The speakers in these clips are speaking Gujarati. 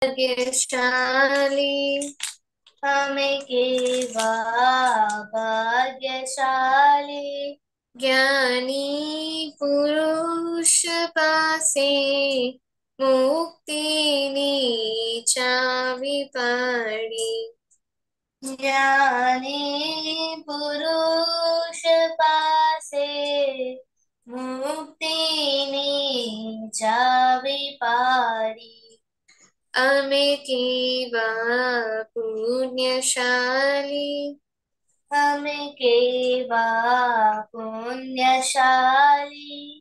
ભાગ્યશાલી અમે કેવા ભાગ્યશાલી જ્ઞાની પુરુષ પાસે મુક્તિની ચાવી પાડી જ્ઞાની પુરુષ પાસે મુક્તિની ચાવી પાડી અમે કેવા પુણ્યશાલી અમે કેવા પુણ્યશાલી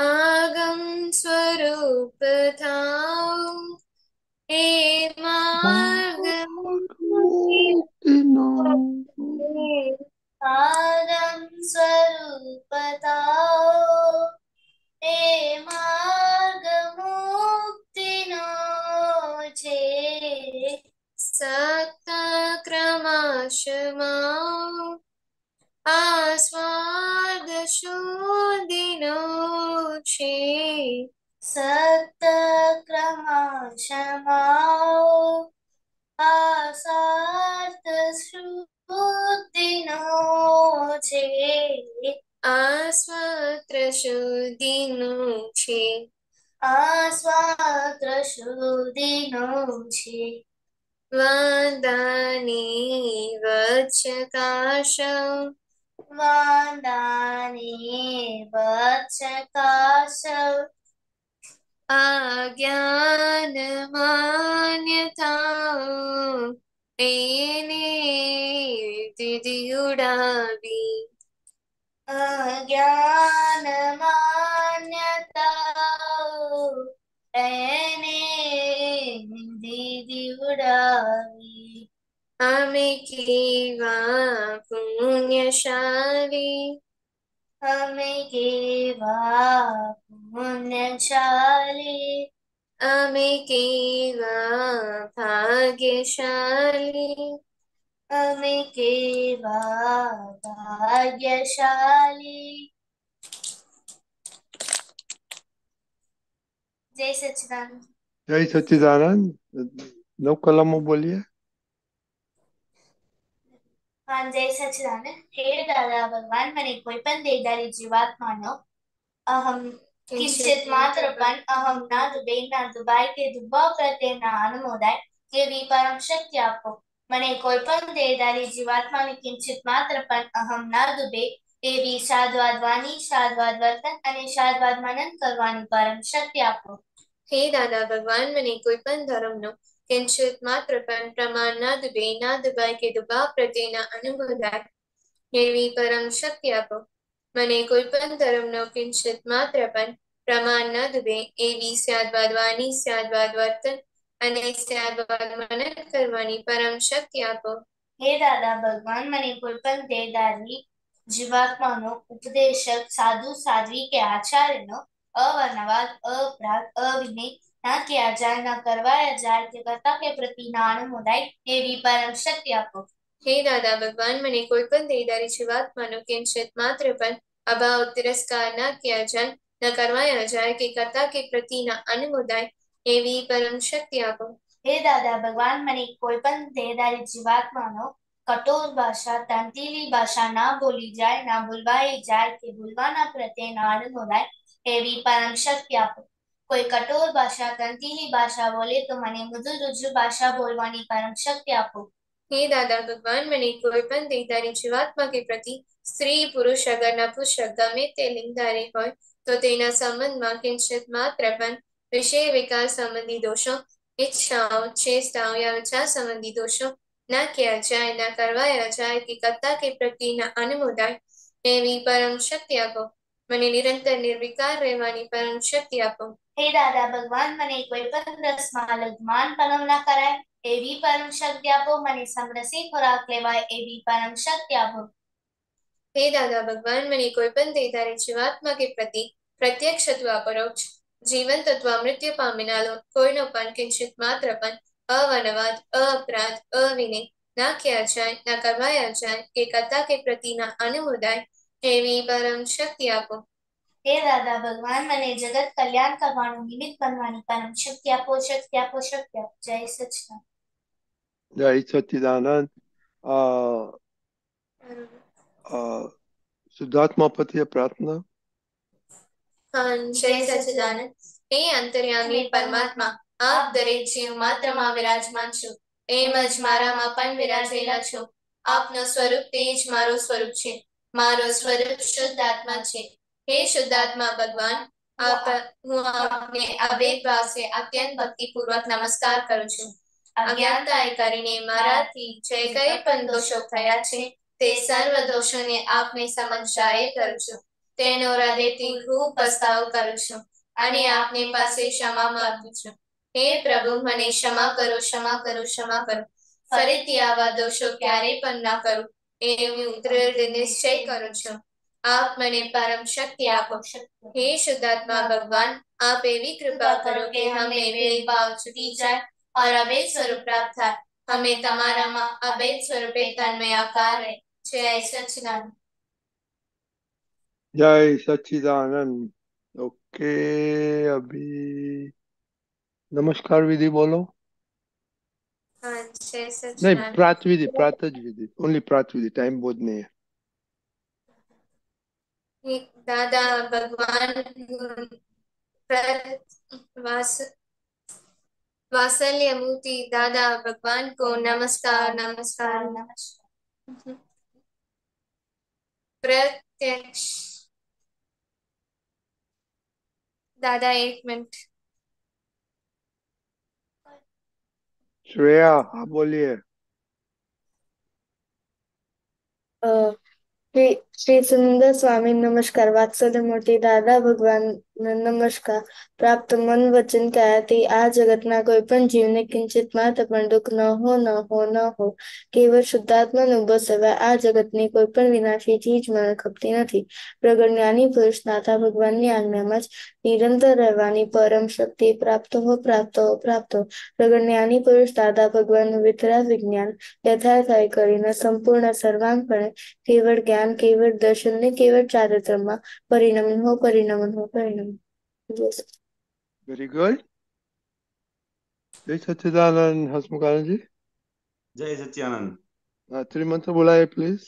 આગમ સ્વરૂપ થાઉ હે માર્ગ આગમ સ્વરૂપ થાઉ હે માર્ગ મુક્તિનો જે સતક્રમશમાં આસ્વાદ શુદિનો છે સતક્રમશમાં આસાદ શુદિનો છે આસ્વાત્ર શુદિનો છે આ સ્વાત્ર સુદીનો છે વદાની વચ્છકાશ વદાની વચ્છકાશ અજ્ઞાન માન્યતા એને દીદી ઉડાવી અજ્ઞાન એને દીદી ઉડાવી અમે કેવા પુણ્યશાળી અમે કેવા પુણ્યશાળી અમે કેવા ભાગ્યશાળી અમે કેવા ભાગ્યશાળી जय सच्चिदानंद जय सच्चिदानंद नौ कलमों बोलिए જય સચિદાનંદ હે દાદા ભગવાન મને કોઈ પણ દેહધારી જીવાત્માનો અહમ કિંચિત માત્ર પણ અહમ ના દુબે ના દુબાય કે દુભાવ પ્રત્યે ના અનુમોદાય તેવી પરમ શક્તિ આપો મને કોઈ પણ દેહધારી જીવાત્માની કિંચિત માત્ર પણ અહમ ના દુબે એવી સાધવાદ વાણી સાધવાદ વર્તન અને સાધવાદ મનન કરવાની પરમ શક્તિ આપો હે દાદા ભગવાન મને કોઈ પણ ધર્મનો કિંચિત માત્ર પણ પ્રમાણ ના દુબે ના દુબાય કે દુબા પ્રત્યેના અનુભવાય નિર્વી પરમ શક્તિ આપો મને કોઈ પણ ધર્મનો કિંચિત માત્ર પણ પ્રમાણ ન દુબે એવી સ્યાદવાદ વાણી સ્યાદવાદ વર્તન અને સ્યાદવાદ મનન કરવાની પરમ શક્તિ આપો હે દાદા ભગવાન મને કોઈ પણ દેહધારી જીવાત્માનો ઉપદેશક સાધુ સાધ્વી કે આચાર્યનો અવનવાદ અપરાધ અવિનય ના કે અજાણ ના કરવા અજાણ કે કરતા કે પ્રતિ નાણું મોદાય એવી પરમ શક્તિ આપો હે દાદા ભગવાન મને કોઈ પણ દેદારી જીવાત્માનો કિંચિત માત્ર પણ અભાવ તિરસ્કાર ના કે અજાણ ન કરવાય અજાય કે કરતા કે પ્રતિના અનુમોદાય એવી પરમ શક્તિ આપો હે દાદા ભગવાન મને કોઈ પણ દેહદારી માનો કઠોર ભાષા તંતીલી ભાષા ના બોલી જાય ના બોલવાય જાય કે બોલવાના પ્રત્યે ના અનુમોદાય એવી પરમ શક્તિ આપો કોઈ કઠોર ભાષા કંતીલી ભાષા બોલે તો મને મૃદુ રુજુ ભાષા બોલવાની પરમ શક્તિ આપો હે દાદા ભગવાન મને કોઈ પણ દેહધારી જીવાત્મા કે પ્રતિ સ્ત્રી પુરુષ અગર નપુષક ગમે તે લિંગધારી હોય તો તેના સંબંધમાં કિંચિત માત્ર પણ વિષય વિકાસ સંબંધી દોષો ઈચ્છાઓ ચેષ્ટાઓ યા વિચાર સંબંધી દોષો ના ક્યાં જાય ના કરવાયા જાય કે કરતા કે પ્રતિના અનુમોદાય એવી પરમ શક્તિ આપો મને નિરંતર નિર્વિકાર રહેવાની પરમ શક્તિ આપો હે દાદા ભગવાન મને કોઈ પણ રસમાં લગ્ન પરમ કરાય એવી પરમ શક્તિ આપો મને સમરસી ખોરાક લેવાય એવી પરમ શક્તિ આપો હે દાદા ભગવાન મને કોઈ પણ દેહધારી જીવાત્મા કે પ્રતિ પ્રત્યક્ષ અથવા પરોક્ષ જીવન તત્વ મૃત્યુ પામેનાલો કોઈનો પણ કિંચિત માત્ર પણ અવનવાદ અપરાધ અવિનય ના ક્યાં જાય ના કરવાયા જાય કે કથા કે પ્રતિના અનુમોદાય હે દાદા ભગવાન મને જગત કલ્યાણ કરવાનું નિમિત્ત બનવાની પરમ શક્તિ આપો શક્તિ આપો શક્તિ આપો જય સચિદાન જય સચિદાનંદ શુદ્ધાત્મા પતિએ પ્રાર્થના જય સચિદાનંદ હે અંતર્યામી પરમાત્મા આપ દરેક જીવ માત્રમાં વિરાજમાન છો એમ જ મારામાં પણ વિરાજેલા છો આપનો સ્વરૂપ તે જ મારું સ્વરૂપ છે મારો સ્વરૂપ શુદ્ધ આત્મા છે હે શુદ્ધાત્મા ભગવાન આપ હું આપને આ વેદ પાસે અત્યંત ભક્તિપૂર્વક નમસ્કાર કરું છું અજ્ઞાનતાએ કરીને મારાથી જે કઈ પણ દોષો થયા છે તે સર્વ દોષોને આપને સમજદારે કરું છું તેનો હૃદયથી ખૂબ પસ્તાવો કરું છું અને આપની પાસે ક્ષમા માંગુ છું હે પ્રભુ મને ક્ષમા કરો ક્ષમા કરો ક્ષમા કરો ફરીથી આવા દોષો ક્યારેય પણ ના કરું એ હું દૃઢ નિશ્ચય કરું આપ મને પરમ શક્તિ આપો હે શુદ્ધાત્મા ભગવાન આપ એવી કૃપા કરો કે હમે ભેદ ભાવ છૂટી જાય और अभेद स्वरूप प्राप्त થાય हमें તમારા માં સ્વરૂપે તન્મય આકાર રહે છે સચિદાનંદ જય સચિદાનંદ ઓકે અભી નમસ્કાર વિધિ બોલો नहीं प्रात विधि प्रातः विधि ओनली प्रात विधि टाइम बोध नहीं है दादा भगवान वास, वासल्य मूर्ति दादा भगवान को नमस्कार नमस्कार नमस्कार प्रत्यक्ष दादा एक मिनट શ્રેયા હા બોલીએ શ્રી સુંદર સ્વામી નમસ્કાર વાત્સલ્ય મૂર્તિ દાદા ભગવાન નમસ્કાર પ્રાપ્ત મન વચન કયાથી આ જગતના કોઈ પણ જીવને કિંચિત માત્ર પણ દુઃખ ન હો ન હો ન હો કેવળ શુદ્ધાત્માનો ઉભો સિવાય આ જગતની કોઈ પણ વિનાશી ચીજ મને ખપતી નથી પ્રગટ જ્ઞાની પુરુષ નાથા ભગવાનની આજ્ઞામાં જ નિરંતર રહેવાની પરમ શક્તિ પ્રાપ્ત હો પ્રાપ્ત હો પ્રાપ્ત હો પ્રગટ જ્ઞાની પુરુષ દાદા ભગવાનનું વિતરા વિજ્ઞાન યથાર્થાય કરીને સંપૂર્ણ સર્વાંગપણે કેવળ જ્ઞાન કેવળ દર્શન ને કેવળ ચારિત્રમાં પરિણમન હો પરિણમન હો પરિણમન वेरी गुड जय सच्चिदानंद हसमुखानंद जी जय सच्चिदानंद थ्री मंत्र बुलाए प्लीज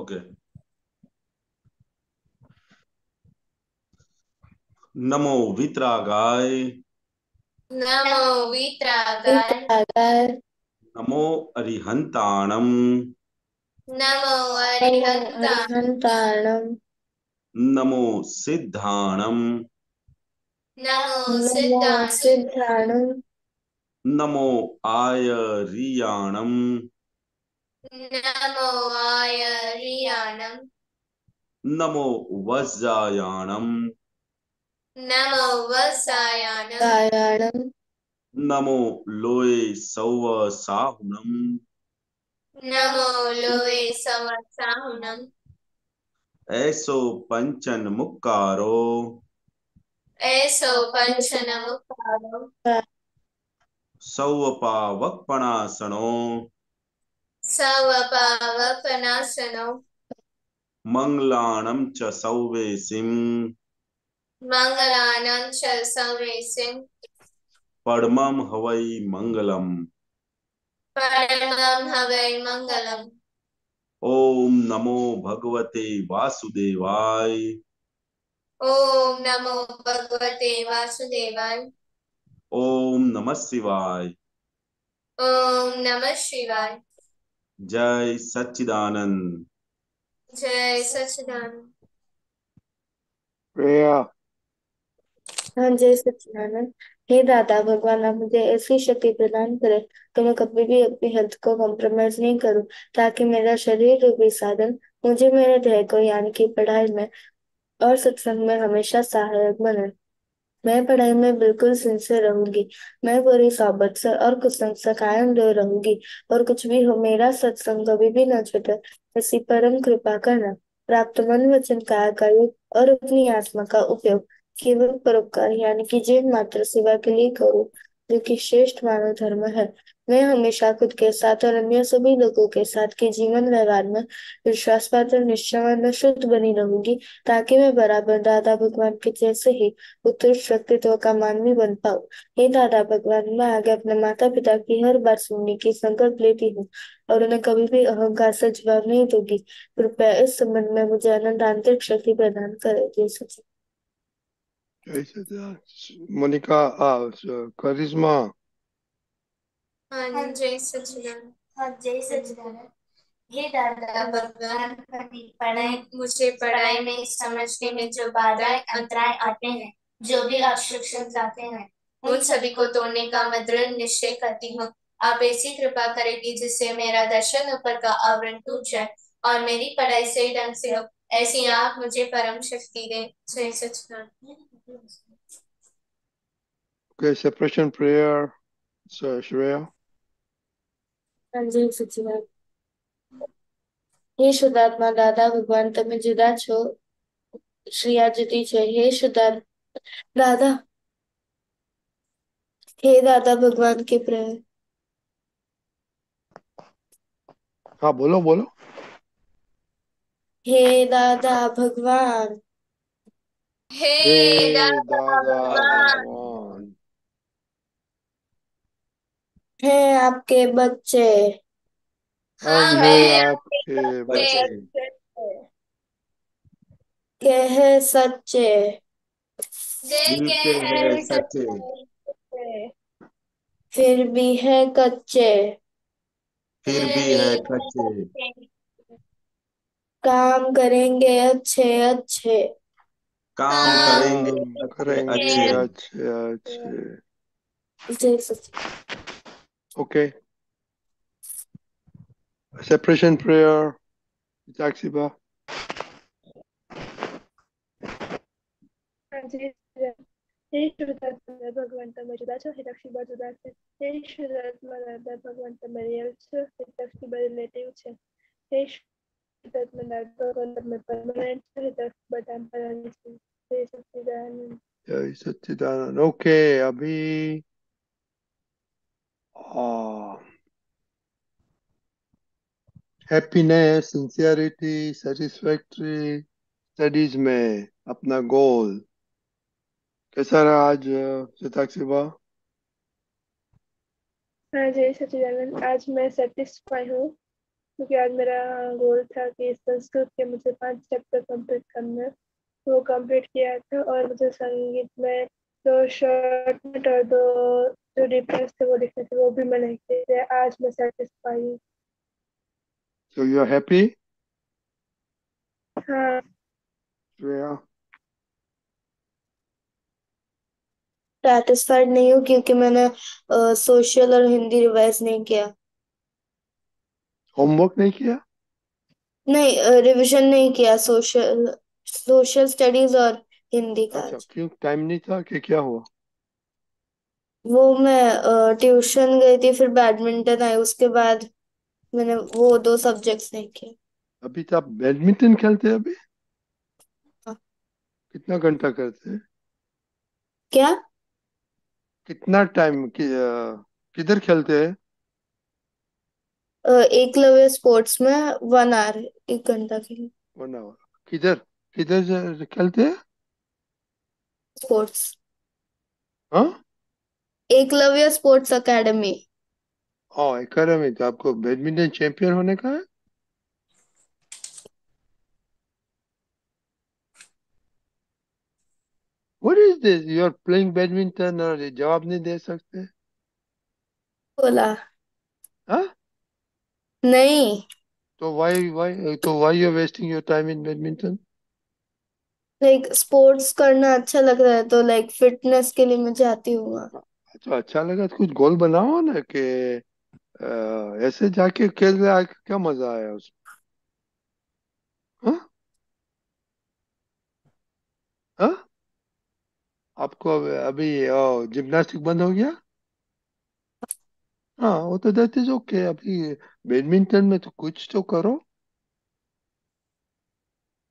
ओके नमो वितरागाय नमो वितरागाय नमो अरिहंताणम नमो अरिहंताणम नमो सिद्धाणम् सिद्धाणम् नमो आयरियाणम् नमो आयरियाणम् नमो वज्रायाणम् नमो वज्रायाणम् नमो लोये सौवसाहुणम् नमो लोये सौवसाहुणम् એસો પંચન મુકારો એસો પંચન મુકારો સૌ પાવક પણાસણો સૌ પાવક પણાસણો મંગલાણમ ચ સૌવેસિમ મંગલાણમ ચ સૌવેસિમ પડમમ હવૈ મંગલમ પડમમ હવૈ મંગલમ ઓમ નમો ભગવતે વાસુદેવાય ઓમ નમો ભગવતે વાસુદેવાય ઓમ નમ શિવાય ઓમ નમ શિવાય જય સચિદાનંદ જય સચ્ચિદાનંદ પ્રિયા જય સચિદાનંદ हे दादा भगवान आप मुझे ऐसी शक्ति प्रदान करें तो मैं कभी भी अपनी हेल्थ को कॉम्प्रोमाइज नहीं करूं ताकि मेरा शरीर रूपी साधन मुझे मेरे ध्येय को यानी कि पढ़ाई में और सत्संग में हमेशा सहायक बने मैं पढ़ाई में बिल्कुल सिंसियर रहूंगी मैं पूरी सोबत से और कुसंग से कायम दो रहूंगी और कुछ भी हो मेरा सत्संग कभी भी न छूटे ऐसी परम कृपा करना प्राप्त मन वचन काया का और अपनी आत्मा का उपयोग केवल परोपकार यानी कि जीव मात्र सेवा के लिए करो जो कि श्रेष्ठ मानव धर्म है मैं हमेशा खुद के साथ और अन्य सभी लोगों के साथ के जीवन व्यवहार में विश्वास पात्र निश्चय शुद्ध बनी रहूंगी ताकि मैं बराबर दादा भगवान के जैसे ही उत्कृष्ट व्यक्तित्व का मानवी बन पाऊ हे दादा भगवान मैं आगे अपने माता पिता की हर बार सुनने की संकल्प लेती हूँ और उन्हें कभी भी अहंकार से जवाब नहीं दूंगी कृपया इस संबंध में मुझे अनंत आंतरिक शक्ति प्रदान करे जैसे तो मोनिका करिश्मा हाँ हाँ, मुझे पढ़ाई में समझने में जो बाधाएं अंतराय आते हैं जो भी ऑब्स्ट्रक्शन आते हैं उन सभी को तोड़ने का मदद निश्चय करती हूँ आप ऐसी कृपा करेगी जिससे मेरा दर्शन ऊपर का आवरण टूट जाए और मेरी पढ़ाई सही ढंग से हो ऐसी आप मुझे परम शक्ति दे जय सच्चिदानंद Okay, separation prayer. So, Shreya. Sanjeev સચિવાન હે શુદ્ધાત્મા દાદા ભગવાન તમે જુદા છો શ્રીયા જુદી છે હે શુદ્ધાત્મા દાદા હે દાદા ભગવાન કે પ્રેમ હા બોલો બોલો હે દાદા ભગવાન हे भगवान है आपके बच्चे हम हैं आपके बच्चे हाँ, हाँ, के है सच्चे दिल सच्चे फिर भी है कच्चे फिर भी है कच्चे काम करेंगे अच्छे अच्छे काम करेंगे अच्छे अच्छे अच्छे ओके सेपरेशन प्रेयर जाक्सिबा हे શુદ્ધાત્મા that my network or that my permanent setup, but I'm permanent. Jai Satchidanand. Jai Satchidanand. Okay, Abhi. Oh. Happiness sincerity satisfactory studies में अपना गोल कैसा रहा आज चेताक्षी बा हाँ जी सचिदानंद आज मैं सेटिस्फाई हूँ क्योंकि आज मेरा गोल था कि संस्कृत के मुझे पांच चैप्टर कंप्लीट करना वो कंप्लीट किया था और मुझे संगीत में दो शॉर्ट और दो जो डिफरेंस थे वो लिखने थे वो भी मैंने लिखे थे आज मैं सेटिस्फाई हूँ So you are happy? हाँ yeah. सेटिस्फाइड नहीं हूँ क्योंकि मैंने सोशल और हिंदी रिवाइज नहीं किया होमवर्क नहीं किया नहीं रिवीजन नहीं किया सोशल सोशल स्टडीज और हिंदी का अच्छा क्यों टाइम नहीं था कि क्या हुआ वो मैं ट्यूशन गई थी फिर बैडमिंटन आई उसके बाद मैंने वो दो सब्जेक्ट्स नहीं किए अभी तो आप बैडमिंटन खेलते हैं अभी हाँ। कितना घंटा करते हैं क्या कितना टाइम कि, किधर खेलते हैं एकलव्य स्पोर्ट्स में वन आवर एक घंटा के लिए वन आवर किधर किधर खेलते स्पोर्ट्स हाँ एकलव्य स्पोर्ट्स एकेडमी हाँ एकेडमी तो आपको बैडमिंटन चैंपियन होने का है What is this? You are playing badminton और जवाब नहीं दे सकते बोला हाँ नहीं तो वाई वाई तो why you wasting your time in badminton like sports करना अच्छा लग रहा है तो लाइक फिटनेस के लिए मैं जाती हूँ अच्छा अच्छा लगा तो कुछ गोल बनाओ ना कि ऐसे जाके खेल रहे आके क्या मजा आया उसमें हाँ? हाँ? आपको अब- अभी जिम्नास्टिक बंद हो गया हाँ वो तो दैट इज ओके अभी बैडमिंटन में तो कुछ तो करो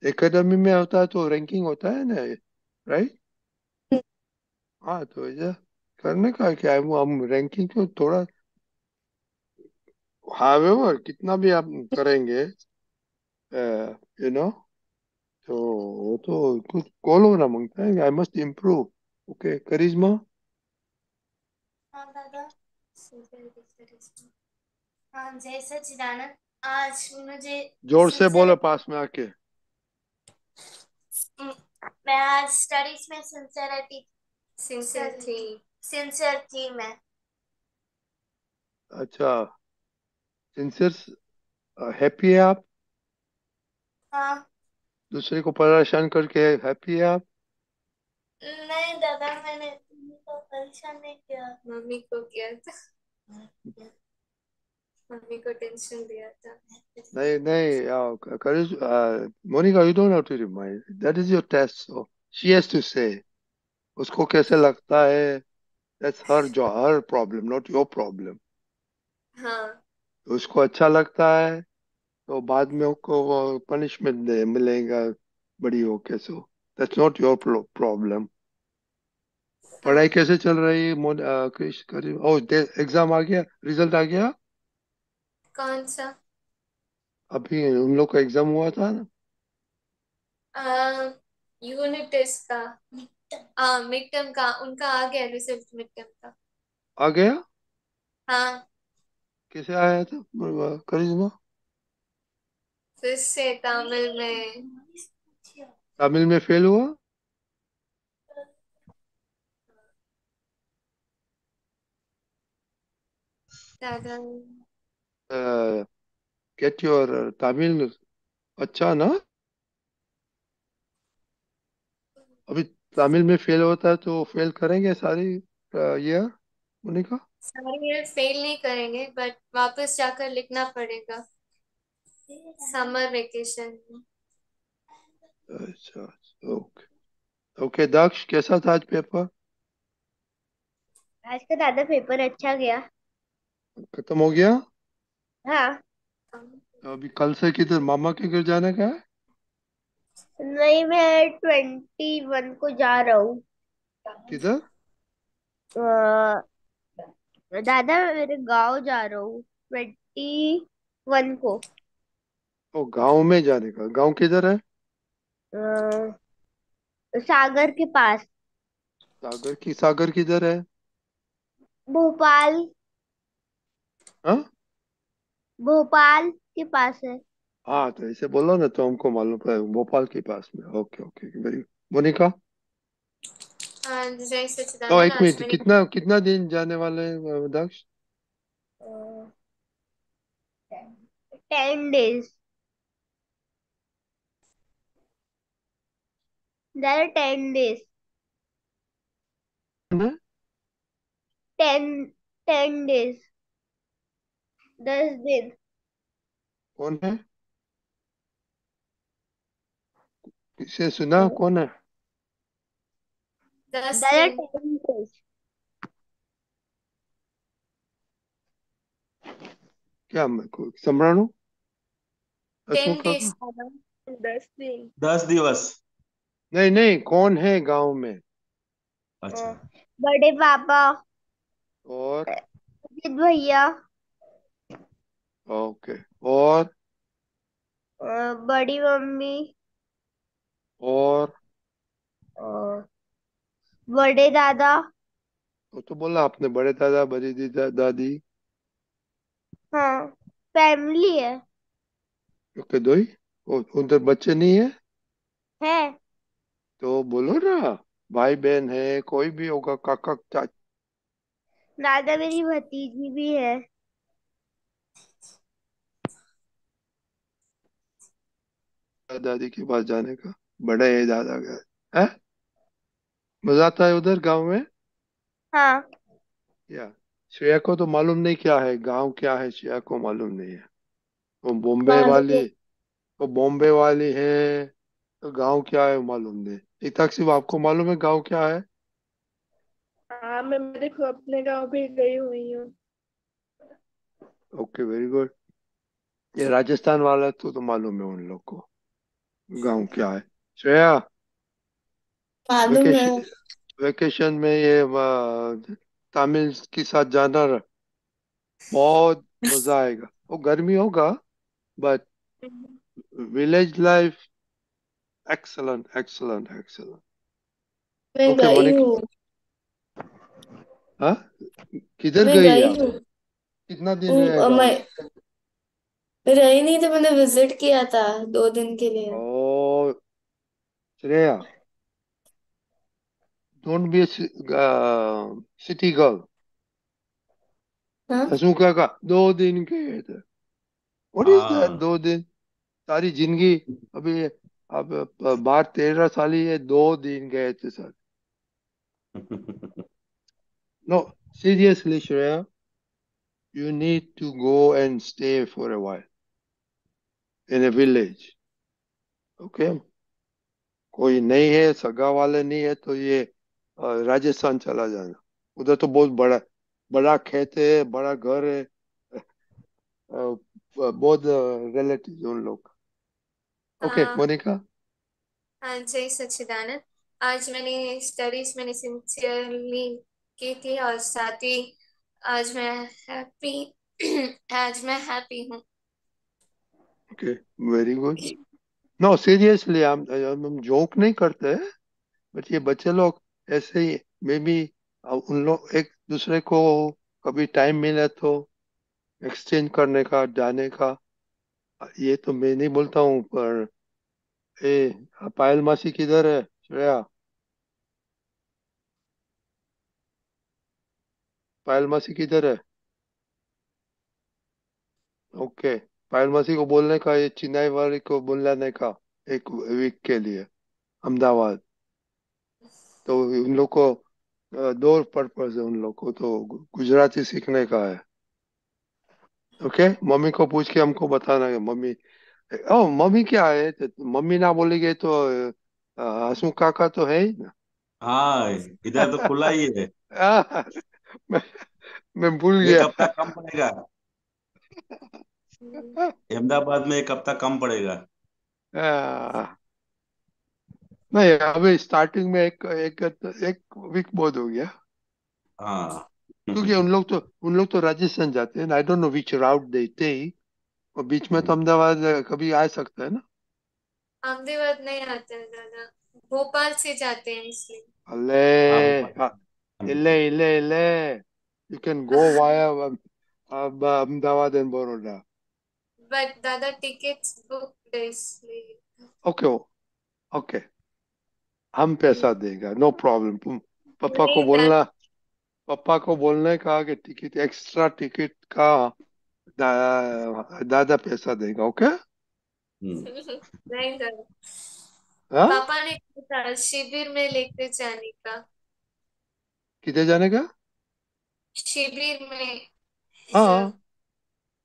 एकेडमी में होता है तो रैंकिंग होता है ना राइट हाँ तो ऐसा करने का क्या है हम रैंकिंग को थोड़ा हावेवर कितना भी आप करेंगे यू नो तो वो तो कुछ गोल होना मांगता है I must improve okay Karishma हाँ, आज मुझे जोर से बोलो पास में आके मैं आज स्टडीज में सिंसियर थी सिंसियर थी सिंसियर थी मैं अच्छा सिंसियर हैप्पी है आप हाँ दूसरे को परेशान करके हैप्पी है आप नहीं दादा मैंने मम्मी को परेशान नहीं किया मम्मी को किया था नहीं नहीं Karish Monika you don't have to remind that is your test so she has to say उसको कैसे लगता है दैट्स हर जो her problem not your problem हाँ तो उसको अच्छा लगता है तो बाद में उसको पनिशमेंट दे मिलेगा बड़ी होके so that's not your problem पढ़ाई कैसे चल रही है करीब ओ एग्जाम आ गया रिजल्ट आ गया कौन सा अभी उन लोग का एग्जाम हुआ था ना यूनिट टेस्ट का आ, मिड टर्म का उनका आ गया रिजल्ट मिड टर्म का आ गया हाँ कैसे आया था म- करिश्मा फिर से तमिल में तमिल में फेल हुआ Tagal. get your uh, Tamil अच्छा ना अभी तमिल में फेल होता है तो फेल करेंगे सारी ईयर उन्हीं फेल नहीं करेंगे बट वापस जाकर लिखना पड़ेगा समर वेकेशन अच्छा ओके ओके दक्ष कैसा था आज पेपर आज का तो दादा पेपर अच्छा गया खत्म हो गया हाँ तो अभी कल से किधर मामा के घर जाने का है नहीं मैं ट्वेंटी वन को जा रहा हूँ किधर दादा मैं मेरे गांव जा रहा हूँ ट्वेंटी वन को ओ गांव में जाने का गांव किधर है आ, सागर के पास सागर की सागर किधर है भोपाल हाँ भोपाल के पास है हाँ तो ऐसे बोलो ना तो हमको मालूम पड़े भोपाल के पास में ओके ओके वेरी मोनिका हाँ, तो एक मिनट कितना कितना दिन जाने वाले Daksh ten days there ten days हाँ? टेन टेन डेज दस दिन कौन है किसे सुना कौन है दस क्या मैं दस दिन दस दिवस नहीं नहीं कौन है गांव में अच्छा बड़े पापा और भैया ओके और बड़ी मम्मी और बड़े दादा वो तो बोला आपने बड़े दादा बड़ी दीदा दादी हाँ फैमिली है ओके दो ही उधर बच्चे नहीं है है तो बोलो ना भाई बहन है कोई भी होगा काका चा- दादा मेरी भतीजी भी है दादी के पास जाने का बड़ा एजाज आ गया है मजा आता है उधर गांव में हाँ या श्रेया को तो मालूम नहीं क्या है गांव क्या है श्रेया को मालूम नहीं है वो बॉम्बे हाँ, वाली वो बॉम्बे वाली है तो गांव क्या है मालूम नहीं सिर्फ आपको मालूम है गांव क्या है हाँ मैं मेरे को अपने गांव भी गई हुई हूँ ओके वेरी गुड ये राजस्थान वाला तो तो मालूम है उन लोग को गांव क्या है श्रेया मालूम है वेकेशन वेकेशन में ये तमिल के साथ जाना रहा बहुत मजा आएगा वो गर्मी होगा but village life excellent excellent excellent मैं ओके गई मोनिका हूँ हाँ किधर मैं गई गई आप हूँ कितना दिन रह गए रहेगा मैं रही नहीं तो मैंने विजिट किया था दो दिन के लिए ओ So, Shreya, don't be a uh, city girl. Huh? Asuka ka do din ke the. What is Ah, that do दिन सारी जिंदगी अभी अब अब बाहर तेरह साल ही है दो दिन गए थे No, seriously, Shreya, you need to go and stay for a while in a village. Okay कोई नहीं है सगा वाले नहीं है तो ये राजस्थान चला जाना उधर तो बहुत बड़ा बड़ा खेत है बड़ा घर है बहुत रिलेटिव उन लोग ओके हाँ। मोनिका हाँ जय सच्चिदानंद आज मैंने स्टडीज मैंने सिंसियरली की थी और साथ ही आज मैं हैप्पी आज मैं हैप्पी हूँ okay very good no seriously हम हम जोक नहीं करते हैं बट ये बच्चे लोग ऐसे ही मे बी उन लोग एक दूसरे को कभी टाइम मिले तो एक्सचेंज करने का जाने का ये तो मैं नहीं बोलता हूँ पर ए पायल मासी किधर है श्रेया पायल मासी किधर है ओके okay. पायल मसी को बोलने का ये चिनाई वाली को बुलाने का एक वीक के लिए अहमदाबाद तो उन लोग को दो पर्पज है उन लोग को तो गुजराती सीखने का है ओके okay? मम्मी को पूछ के हमको बताना है मम्मी ओ मम्मी क्या है तो, मम्मी ना बोलेगी तो हसू काका तो है ही ना हाँ इधर तो खुला ही है मैं, मैं भूल गया कब तक कम पड़ेगा अहमदाबाद में एक हफ्ता कम पड़ेगा आ, नहीं अभी स्टार्टिंग में एक एक एक वीक बहुत हो गया हाँ क्योंकि उन लोग तो उन लोग तो राजस्थान जाते हैं आई डोंट नो विच राउट देते ही और बीच में तो अहमदाबाद कभी आ सकता है ना अहमदाबाद नहीं आते हैं दादा भोपाल से जाते हैं इसलिए अल्ले इले इले इले you can go via Ahmedabad and Baroda but Dada tickets book this इसलिए Okay, oh, okay. हम पैसा देगा नो प्रॉब्लम पापा को बोलना पापा को बोलना है कहा कि टिकट एक्स्ट्रा टिकट का दा, दादा पैसा देगा ओके hmm. नहीं हाँ? पापा ने शिविर में लेके जाने का किधर जाने का शिविर में हाँ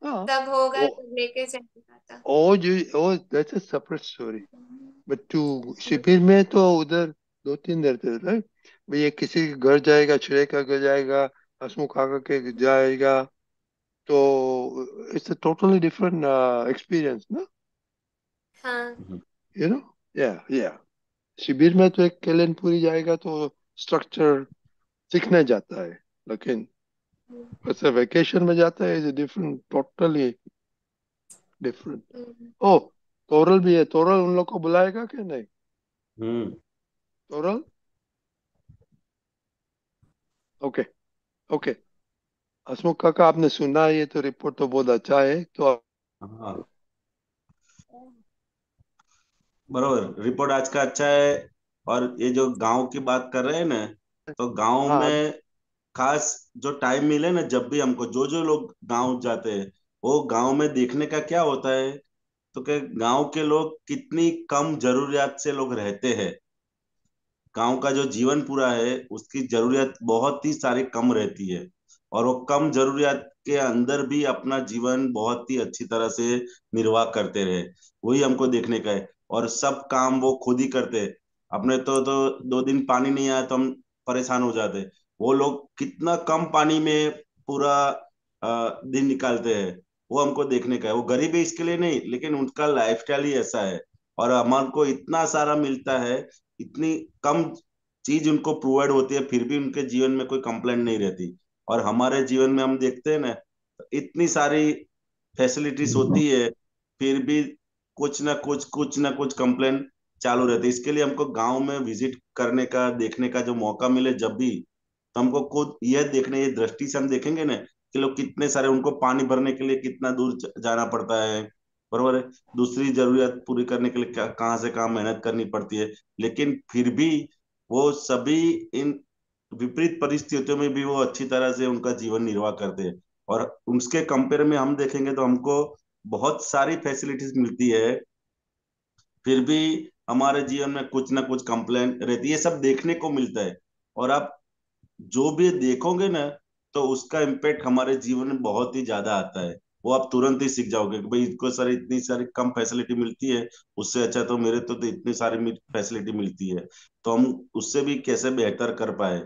Oh. होगा oh. लेके जाएगा ओ जी सेपरेट स्टोरी बट टू शिविर में तो उधर दो तीन रहते थे भाई ये किसी के घर जाएगा छुरे का घर जाएगा हसमुख काका के जाएगा तो it's a totally different experience ना यू नो या या शिविर में तो एक केलेनपुरी जाएगा तो स्ट्रक्चर सीखने जाता है लेकिन वैसे वेकेशन में जाता है इज डिफरेंट टोटली डिफरेंट ओ तोरल भी है तोरल उन लोग को बुलाएगा कि नहीं हम्म तोरल ओके ओके हसमुख काका आपने सुना है ये तो रिपोर्ट तो बहुत अच्छा है तो आप... हाँ। बरोबर रिपोर्ट आज का अच्छा है और ये जो गांव की बात कर रहे हैं ना तो गांव हाँ। में खास जो टाइम मिले ना जब भी हमको जो जो लोग गांव जाते हैं वो गांव में देखने का क्या होता है तो क्या गांव के लोग कितनी कम जरूरियात से लोग रहते हैं गांव का जो जीवन पूरा है उसकी जरूरियात बहुत ही सारी कम रहती है और वो कम जरूरियात के अंदर भी अपना जीवन बहुत ही अच्छी तरह से निर्वाह करते रहे वही हमको देखने का है और सब काम वो खुद ही करते अपने तो तो दो दिन पानी नहीं आया तो हम परेशान हो जाते वो लोग कितना कम पानी में पूरा दिन निकालते हैं वो हमको देखने का है वो गरीबी इसके लिए नहीं लेकिन उनका लाइफ ही ऐसा है और हमारे को इतना सारा मिलता है इतनी कम चीज उनको प्रोवाइड होती है फिर भी उनके जीवन में कोई कंप्लेंट नहीं रहती और हमारे जीवन में हम देखते हैं ना इतनी सारी फैसिलिटीज होती है फिर भी कुछ ना कुछ कुछ ना कुछ कंप्लेंट चालू रहती है इसके लिए हमको गांव में विजिट करने का देखने का जो मौका मिले जब भी तो हमको खुद यह देखने ये दृष्टि से हम देखेंगे ना कि लोग कितने सारे उनको पानी भरने के लिए कितना दूर जाना पड़ता है बरबर दूसरी जरूरत पूरी करने के लिए कहाँ से कहाँ मेहनत करनी पड़ती है लेकिन फिर भी वो सभी इन विपरीत परिस्थितियों में भी वो अच्छी तरह से उनका जीवन निर्वाह करते हैं और उसके कंपेयर में हम देखेंगे तो हमको बहुत सारी फैसिलिटीज मिलती है फिर भी हमारे जीवन में कुछ ना कुछ कंप्लेन रहती है सब देखने को मिलता है और आप जो भी देखोगे ना तो उसका इम्पेक्ट हमारे जीवन में बहुत ही ज्यादा आता है वो आप तुरंत ही सीख जाओगे कि भाई इनको सारी इतनी सारी कम फैसिलिटी मिलती है उससे अच्छा तो मेरे तो, तो इतनी सारी फैसिलिटी मिलती है तो हम उससे भी कैसे बेहतर कर पाए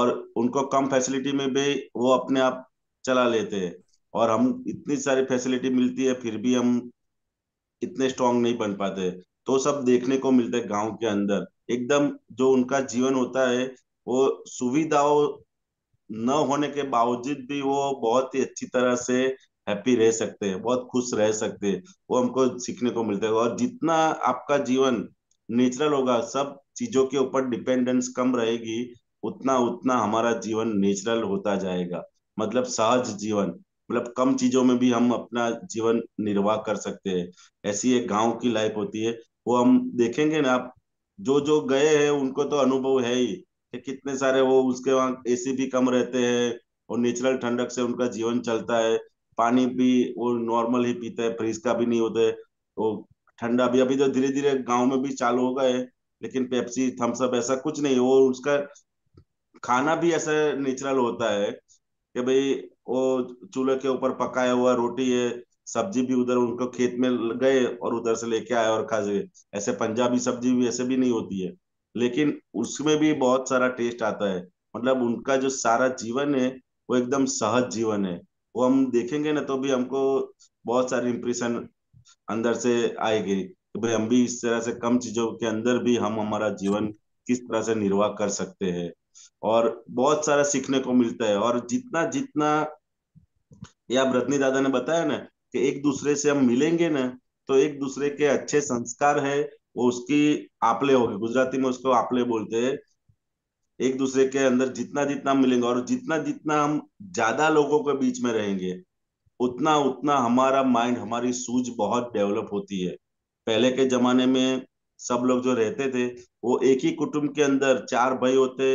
और उनको कम फैसिलिटी में भी वो अपने आप चला लेते हैं और हम इतनी सारी फैसिलिटी मिलती है फिर भी हम इतने स्ट्रांग नहीं बन पाते तो सब देखने को मिलता है गांव के अंदर एकदम जो उनका जीवन होता है वो सुविधाओं न होने के बावजूद भी वो बहुत ही अच्छी तरह से हैप्पी रह सकते हैं बहुत खुश रह सकते हैं वो हमको सीखने को मिलता है और जितना आपका जीवन नेचुरल होगा सब चीजों के ऊपर डिपेंडेंस कम रहेगी उतना उतना हमारा जीवन नेचुरल होता जाएगा मतलब सहज जीवन मतलब कम चीजों में भी हम अपना जीवन निर्वाह कर सकते हैं ऐसी एक गांव की लाइफ होती है वो हम देखेंगे ना आप जो जो गए हैं उनको तो अनुभव है ही कितने सारे वो उसके वहां एसी भी कम रहते हैं और नेचुरल ठंडक से उनका जीवन चलता है पानी भी वो नॉर्मल ही पीते हैं फ्रिज का भी नहीं होता है वो ठंडा भी अभी तो धीरे धीरे गाँव में भी चालू हो गए लेकिन पेप्सी थम्सअप ऐसा कुछ नहीं वो उसका खाना भी ऐसा नेचुरल होता है कि भाई वो चूल्हे के ऊपर पकाया हुआ रोटी है सब्जी भी उधर उनको खेत में गए और उधर से लेके आए और खा गए ऐसे पंजाबी सब्जी भी ऐसे भी नहीं होती है लेकिन उसमें भी बहुत सारा टेस्ट आता है मतलब उनका जो सारा जीवन है वो एकदम सहज जीवन है वो हम देखेंगे ना तो भी हमको बहुत सारे इम्प्रेशन अंदर से आएगी कि भाई हम भी इस तरह से कम चीजों के अंदर भी हम हमारा जीवन किस तरह से निर्वाह कर सकते हैं और बहुत सारा सीखने को मिलता है और जितना जितना या रत्नी दादा ने बताया ना कि एक दूसरे से हम मिलेंगे ना तो एक दूसरे के अच्छे संस्कार है वो उसकी आपले होगी गुजराती में उसको आपले बोलते हैं एक दूसरे के अंदर जितना जितना मिलेंगे और जितना जितना हम ज्यादा लोगों के बीच में रहेंगे उतना उतना हमारा माइंड हमारी सूझ बहुत डेवलप होती है पहले के जमाने में सब लोग जो रहते थे वो एक ही कुटुंब के अंदर चार भाई होते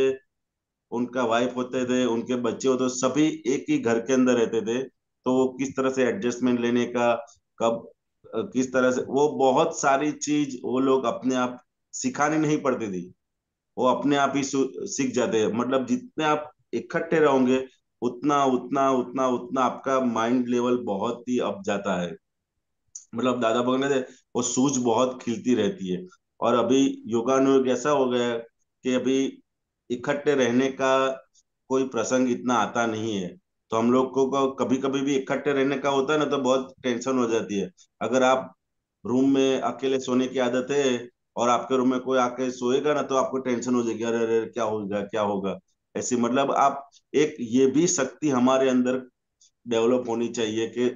उनका वाइफ होते थे उनके बच्चे होते सभी एक ही घर के अंदर रहते थे तो वो किस तरह से एडजस्टमेंट लेने का कब किस तरह से वो बहुत सारी चीज वो लोग अपने आप सिखानी नहीं पड़ती थी वो अपने आप ही सीख जाते हैं मतलब जितने आप इकट्ठे रहोगे उतना उतना उतना उतना आपका माइंड लेवल बहुत ही अप जाता है मतलब दादा भगवान कहते वो सूज बहुत खिलती रहती है और अभी योगानुयोग ऐसा हो गया कि अभी इकट्ठे रहने का कोई प्रसंग इतना आता नहीं है तो हम लोग को कभी कभी भी इकट्ठे रहने का होता है ना तो बहुत टेंशन हो जाती है अगर आप रूम में अकेले सोने की आदत है और आपके रूम में कोई आके सोएगा ना तो आपको टेंशन हो जाएगी अरे अरे क्या होगा क्या होगा ऐसी मतलब आप एक ये भी शक्ति हमारे अंदर डेवलप होनी चाहिए कि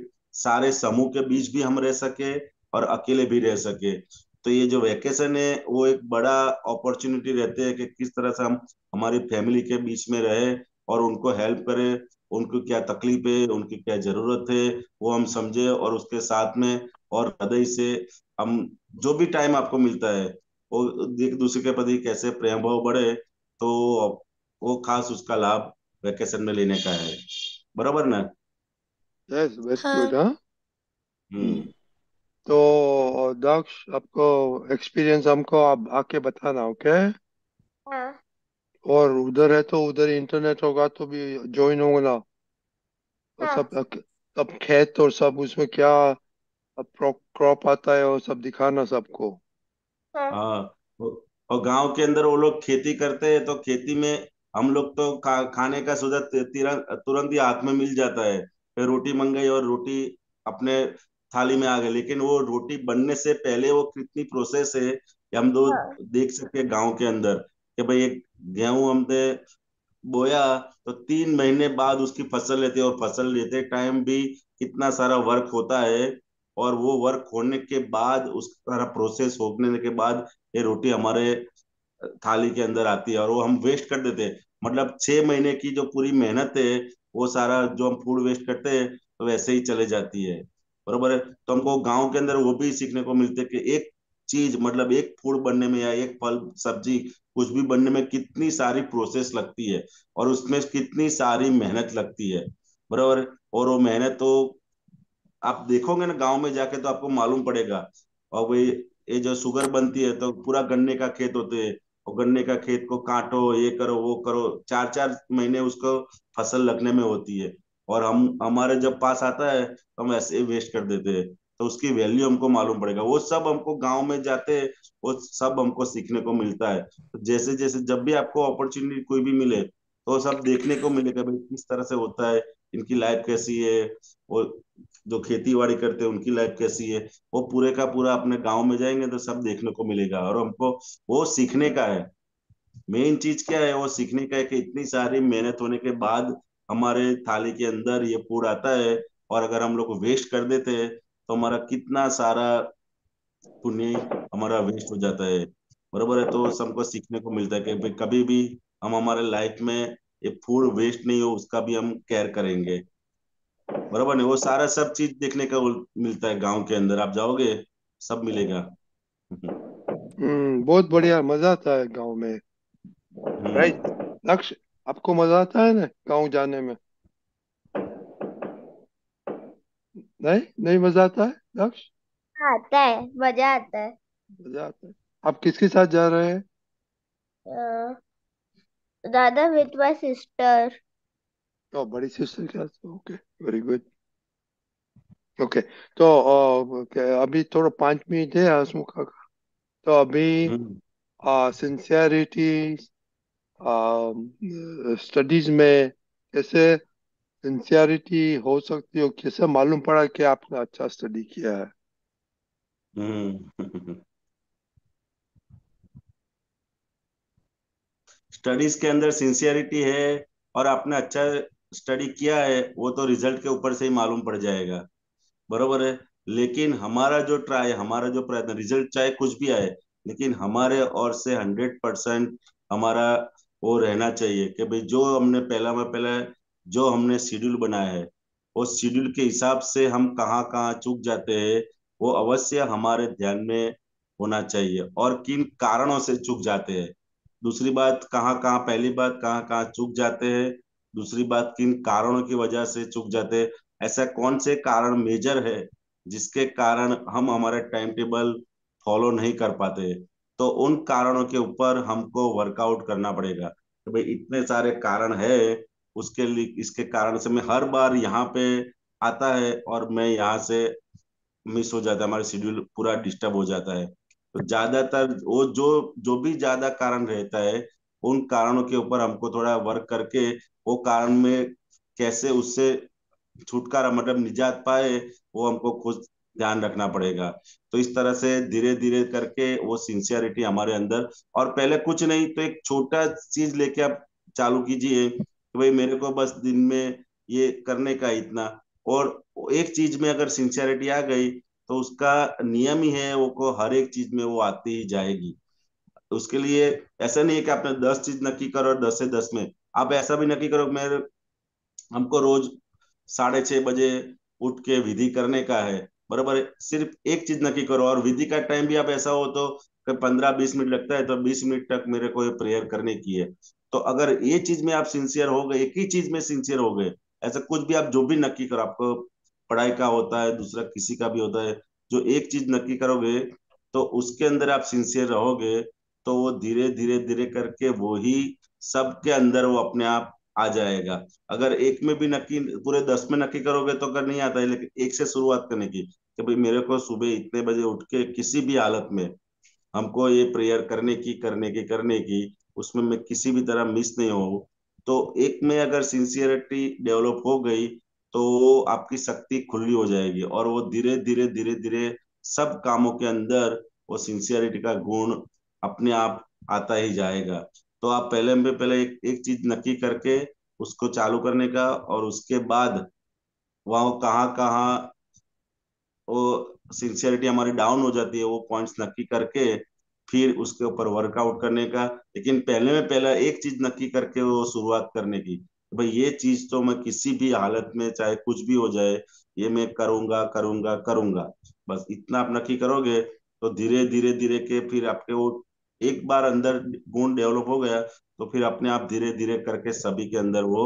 सारे समूह के बीच भी हम रह सके और अकेले भी रह सके तो ये जो वैकेशन है वो एक बड़ा अपॉर्चुनिटी रहते है कि किस तरह से हम हमारी फैमिली के बीच में रहे और उनको हेल्प करें उनको क्या तकलीफ है उनकी क्या जरूरत है वो हम समझे और उसके साथ में और हृदय से हम जो भी टाइम आपको मिलता है वो एक दूसरे के प्रति कैसे प्रेम भाव बढ़े तो वो खास उसका लाभ वेकेशन में लेने का है बराबर ना यस yes, हाँ. हाँ। हम्म। तो दक्ष आपको एक्सपीरियंस हमको आप आके बताना ओके okay? हाँ. और उधर है तो उधर इंटरनेट होगा तो भी ज्वाइन होगा ना और हाँ। सब अब खेत और सब उसमें क्या क्रॉप आता है और सब दिखाना सबको हाँ, हाँ और गांव के अंदर वो लोग खेती करते हैं तो खेती में हम लोग तो खा, खाने का सोचा तुरंत ही हाथ में मिल जाता है फिर रोटी मंगाई और रोटी अपने थाली में आ गई लेकिन वो रोटी बनने से पहले वो कितनी प्रोसेस है कि हम दो हाँ देख सकते हैं गांव के अंदर कि भाई एक गेहूं हमने बोया तो तीन महीने बाद उसकी फसल लेते और फसल लेते टाइम भी कितना सारा वर्क होता है और वो वर्क होने के बाद उस सारा प्रोसेस होने के बाद ये रोटी हमारे थाली के अंदर आती है और वो हम वेस्ट कर देते मतलब छह महीने की जो पूरी मेहनत है वो सारा जो हम फूड वेस्ट करते हैं तो वैसे ही चले जाती है बरबर है तो हमको गांव के अंदर वो भी सीखने को मिलते कि एक चीज मतलब एक फूड बनने में या एक फल सब्जी कुछ भी बनने में कितनी सारी प्रोसेस लगती है और उसमें कितनी सारी मेहनत लगती है बराबर और वो मेहनत तो आप देखोगे ना गांव में जाके तो आपको मालूम पड़ेगा और वो ये जो शुगर बनती है तो पूरा गन्ने का खेत होते है और गन्ने का खेत को काटो ये करो वो करो चार चार महीने उसको फसल लगने में होती है और हम हमारे जब पास आता है तो हम ऐसे वेस्ट कर देते हैं तो उसकी वैल्यू हमको मालूम पड़ेगा वो सब हमको गांव में जाते वो सब हमको सीखने को मिलता है तो जैसे जैसे जब भी आपको अपॉर्चुनिटी कोई भी मिले तो सब देखने को मिलेगा भाई किस तरह से होता है इनकी लाइफ कैसी है वो जो खेती बाड़ी करते हैं उनकी लाइफ कैसी है वो पूरे का पूरा अपने गांव में जाएंगे तो सब देखने को मिलेगा और हमको वो सीखने का है मेन चीज क्या है वो सीखने का है कि इतनी सारी मेहनत होने के बाद हमारे थाली के अंदर ये पूरा आता है और अगर हम लोग वेस्ट कर देते हैं तो हमारा कितना सारा पुण्य हमारा वेस्ट हो जाता है बराबर है तो सबको सीखने को मिलता है कि कभी भी हम हमारे लाइफ में ये फूड वेस्ट नहीं हो उसका भी हम केयर करेंगे बराबर नहीं वो सारा सब चीज देखने का मिलता है गांव के अंदर आप जाओगे सब मिलेगा हम्म बहुत बढ़िया मजा आता है गांव में हम्म। राइट लक्ष्य आपको मजा आता है ना गांव जाने में नहीं नहीं मजा आता है दक्ष आता है मजा आता है मजा आता है आप किसके साथ जा रहे हैं दादा विद माई सिस्टर तो बड़ी सिस्टर के साथ ओके वेरी गुड ओके तो अभी थोड़ा पांच मिनट है हंसमुख का तो अभी सिंसियरिटी हम्म। स्टडीज में कैसे सिंसियरिटी हो सकती हो कैसे मालूम पड़ा कि आपने अच्छा स्टडी किया है स्टडीज हम्म। के अंदर सिंसियरिटी है और आपने अच्छा स्टडी किया है वो तो रिजल्ट के ऊपर से ही मालूम पड़ जाएगा बरोबर है लेकिन हमारा जो ट्राई हमारा जो प्रयत्न रिजल्ट चाहे कुछ भी आए लेकिन हमारे और से हंड्रेड परसेंट हमारा वो रहना चाहिए कि भाई जो हमने पहला में पहला जो हमने शेड्यूल बनाया है उस शेड्यूल के हिसाब से हम कहाँ कहाँ चूक जाते हैं वो अवश्य हमारे ध्यान में होना चाहिए और किन कारणों से चूक जाते हैं दूसरी बात कहाँ कहाँ पहली बात कहाँ कहाँ चूक जाते हैं दूसरी बात किन कारणों की वजह से चूक जाते हैं ऐसा कौन से कारण मेजर है जिसके कारण हम हमारे टाइम टेबल फॉलो नहीं कर पाते तो उन कारणों के ऊपर हमको वर्कआउट करना पड़ेगा तो भाई इतने सारे कारण है उसके लिए इसके कारण से मैं हर बार यहाँ पे आता है और मैं यहाँ से मिस हो जाता है हमारा शेड्यूल पूरा डिस्टर्ब हो जाता है तो ज्यादातर वो जो जो भी ज्यादा कारण रहता है उन कारणों के ऊपर हमको थोड़ा वर्क करके वो कारण में कैसे उससे छुटकारा मतलब निजात पाए वो हमको खुद ध्यान रखना पड़ेगा तो इस तरह से धीरे धीरे करके वो सिंसियरिटी हमारे अंदर और पहले कुछ नहीं तो एक छोटा चीज लेके आप चालू कीजिए कि भाई मेरे को बस दिन में ये करने का इतना और एक चीज में अगर सिंसियरिटी आ गई तो उसका नियम ही है वो को हर एक चीज में वो आती ही जाएगी उसके लिए ऐसा नहीं है कि आपने दस चीज नक्की करो और दस से दस में आप ऐसा भी नक्की करो मेरे हमको रोज साढ़े छह बजे उठ के विधि करने का है बराबर सिर्फ एक चीज नक्की करो और विधि का टाइम भी आप ऐसा हो तो पंद्रह बीस मिनट लगता है तो बीस मिनट तक मेरे को ये प्रेयर करने की है तो अगर ये चीज में आप सिंसियर हो गए एक ही चीज में सिंसियर हो गए ऐसा कुछ भी आप जो भी नक्की करो आपको पढ़ाई का होता है दूसरा किसी का भी होता है जो एक चीज नक्की करोगे तो उसके अंदर आप सिंसियर रहोगे तो वो धीरे धीरे धीरे करके वो ही सबके अंदर वो अपने आप आ जाएगा अगर एक में भी नक्की पूरे दस में नक्की करोगे तो अगर नहीं आता है लेकिन एक से शुरुआत करने की कि भाई मेरे को सुबह इतने बजे उठ के किसी भी हालत में हमको ये प्रेयर करने की करने की करने की उसमें मैं किसी भी तरह मिस नहीं हो तो एक में अगर सिंसियरिटी डेवलप हो गई तो वो आपकी शक्ति खुली हो जाएगी और वो धीरे धीरे धीरे धीरे सब कामों के अंदर वो सिंसियरिटी का गुण अपने आप आता ही जाएगा तो आप पहले में पहले एक, एक चीज नक्की करके उसको चालू करने का और उसके बाद वहां कहाँ कहाँ वो सिंसियरिटी हमारी डाउन हो जाती है वो पॉइंट्स नक्की करके फिर उसके ऊपर वर्कआउट करने का लेकिन पहले में पहला एक चीज नक्की करके वो शुरुआत करने की भाई ये चीज तो मैं किसी भी हालत में चाहे कुछ भी हो जाए ये मैं करूंगा करूंगा करूंगा बस इतना आप नक्की करोगे तो धीरे धीरे धीरे के फिर आपके वो एक बार अंदर गुण डेवलप हो गया तो फिर अपने आप धीरे धीरे करके सभी के अंदर वो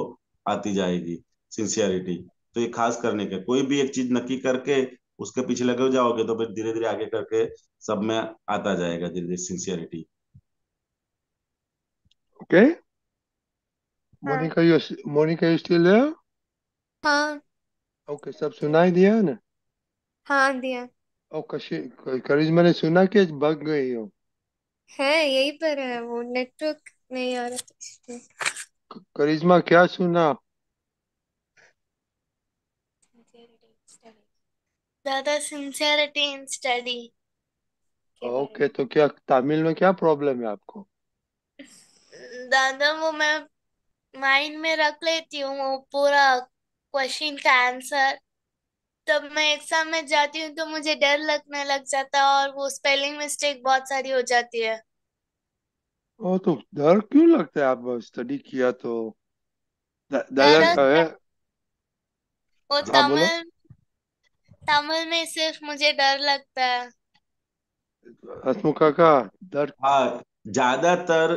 आती जाएगी सिंसियरिटी तो ये खास करने का कोई भी एक चीज नक्की करके उसके पीछे लगे जाओगे तो फिर धीरे धीरे आगे करके सब में आता जाएगा धीरे धीरे सिंसियरिटी ओके हाँ। Monika you Monika you still there हां ओके सब सुनाई दिया ना हां दिया ओके शी करिश्मा ने सुना कि बग गई हो है यही पर है वो नेटवर्क नहीं आ रहा करिश्मा क्या सुना ज्यादा सिंसियरिटी इन स्टडी ओके तो क्या तमिल में क्या प्रॉब्लम है आपको दादा वो मैं माइंड में रख लेती हूँ वो पूरा क्वेश्चन का आंसर तब मैं एग्जाम में जाती हूँ तो मुझे डर लगने लग जाता है और वो स्पेलिंग मिस्टेक बहुत सारी हो जाती है ओ तो डर क्यों लगता है आप स्टडी किया तो दादा दा, दा, दा, वो हाँ, तमिल तमिल में सिर्फ मुझे डर लगता है हसमुख का डर हाँ ज्यादातर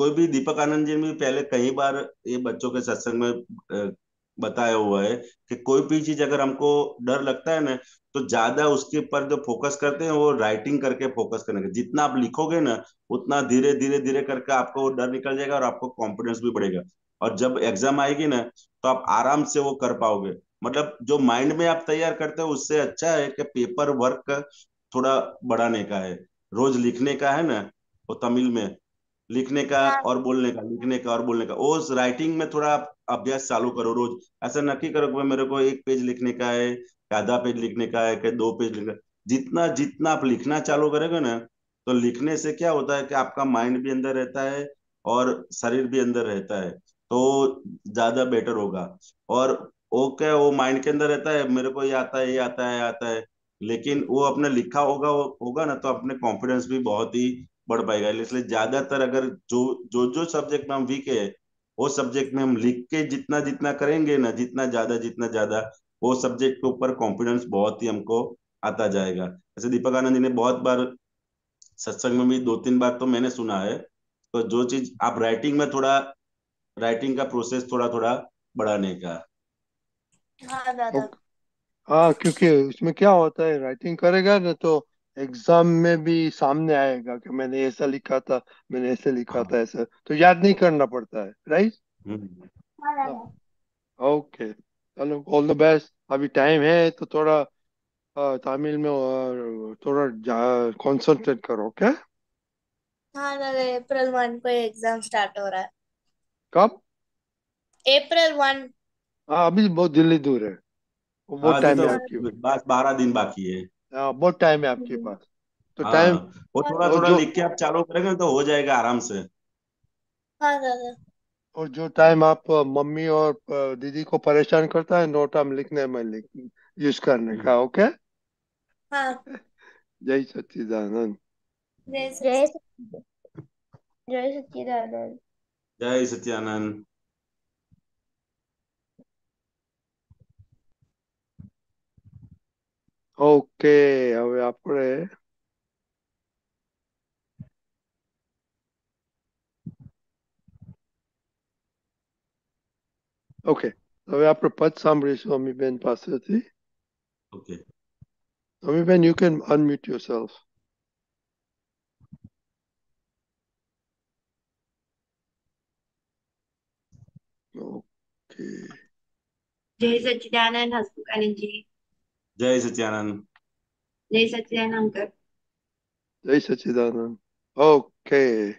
कोई भी दीपक आनंद जी ने भी पहले कई बार ये बच्चों के सत्संग में बताया हुआ है कि कोई भी चीज अगर हमको डर लगता है ना तो ज्यादा उसके पर जो फोकस करते हैं वो राइटिंग करके फोकस करने का जितना आप लिखोगे ना उतना धीरे धीरे धीरे करके आपको वो डर निकल जाएगा और आपको कॉन्फिडेंस भी बढ़ेगा और जब एग्जाम आएगी ना तो आप आराम से वो कर पाओगे मतलब जो माइंड में आप तैयार करते हो उससे अच्छा है कि पेपर वर्क थोड़ा बढ़ाने का है रोज लिखने का है ना वो तमिल में लिखने का हाँ। और बोलने का लिखने का और बोलने का उस राइटिंग में थोड़ा आप अभ्यास चालू करो रोज ऐसा नक्की करो कि मेरे को एक पेज लिखने का है आधा पेज लिखने का है कि दो पेज लिखना जितना जितना आप लिखना चालू करेगा ना तो लिखने से क्या होता है कि आपका माइंड भी अंदर रहता है और शरीर भी अंदर रहता है तो ज्यादा बेटर होगा और ओके वो माइंड के अंदर रहता है मेरे को ये आता है ये आता है आता है लेकिन वो अपने लिखा होगा होगा ना तो अपने कॉन्फिडेंस भी बहुत ही बढ़ पाएगा इसलिए ज्यादातर अगर जो जो जो सब्जेक्ट में हम वीक है वो सब्जेक्ट में हम लिख के जितना जितना करेंगे ना जितना ज्यादा जितना ज्यादा वो सब्जेक्ट के ऊपर कॉन्फिडेंस बहुत ही हमको आता जाएगा ऐसे दीपक आनंद जी ने बहुत बार सत्संग में भी दो तीन बार तो मैंने सुना है तो जो चीज आप राइटिंग में थोड़ा राइटिंग का प्रोसेस थोड़ा थोड़ा बढ़ाने का हाँ, हाँ क्योंकि उसमें क्या होता है राइटिंग करेगा ना तो एग्जाम में भी सामने आएगा कि मैंने ऐसा लिखा था मैंने ऐसे लिखा हाँ था ऐसा तो याद नहीं करना पड़ता है राइट हम्म। हाँ, ओके चलो ऑल द बेस्ट अभी टाइम है तो थोड़ा अ, तमिल में और थोड़ा कंसंट्रेट करो ओके हाँ दादा अप्रैल वन को एग्जाम स्टार्ट हो रहा है कब अप्रैल वन हाँ अभी बहुत दिल्ली दूर है वो बहुत हाँ, टाइम तो है आपके पास तो बस बारह दिन बाकी है हाँ बहुत टाइम है आपके हम्म। पास तो हाँ टाइम वो थोड़ा और थोड़ा जो लिख के आप चालू करेंगे तो हो जाएगा आराम से हाँ दादा हाँ, हाँ। और जो टाइम आप मम्मी और दीदी को परेशान करता है नो टाइम लिखने में लिख यूज करने का ओके हम्म। हाँ जय सच्चिदानंद जय जय सच्चिदानंद जय सच्चिदानंद जय सत्यानंद ઓકે હવે આપણે ઓકે હવે આપણે પદ સાંભળીશું અમીબેન પાસેથી okay Amiben you can unmute yourself okay જય Satchidanand Hasmukh Anandji Jai Satyanand. Jai Satyanand. Jai Satyanand. Okay.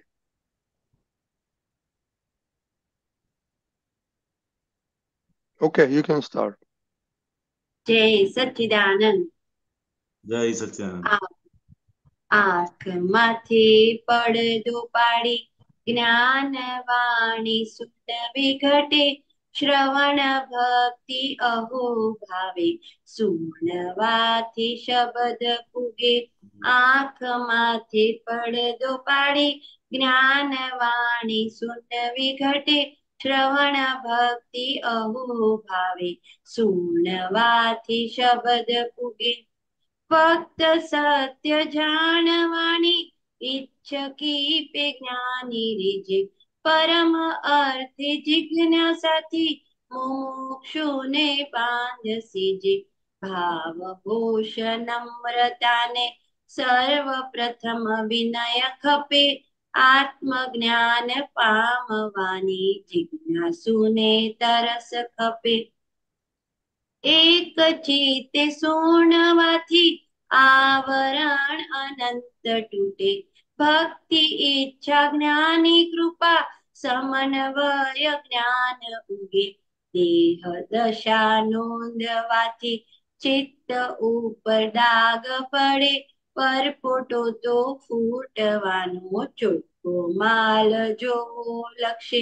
Okay, you can start. Jai Satyanand. Jai Satyanand. આંખમાંથી પડદું પાડી જ્ઞાનવાણી સુંદર વિઘટે શ્રવણ ભક્તિ અહો ભાવે સુણવાથી શબ્દ પુગે આંખ માથે પડદો પાડી જ્ઞાન વાણી સુનવી ઘટે શ્રવણ ભક્તિ અહો ભાવે સુણવાથી શબ્દ પુગે ફક્ત સત્ય જાણવાની ઈચ્છકી પે જ્ઞાની રીજે પરમ અર્થે જિજ્ઞાસાથી મુમુક્ષુને બાંધશે જે ભાવ હોશ નમ્રતાને સર્વપ્રથમ વિનય ખપે આત્મજ્ઞાન પામવાની જિજ્ઞાસુને તરસ ખપે એક ચિત્તે સુણવાથી આવરણ અનંત તૂટે ભક્તિ ઈચ્છા જ્ઞાની કૃપા સમન્વય જ્ઞાન ઉગે દેહ દશા નોંધવાથી ચિત્ત ઉપર દાગ પડે પરપોટો તો ફૂટવાનો ચોખ્ખો માલ જોવો લક્ષે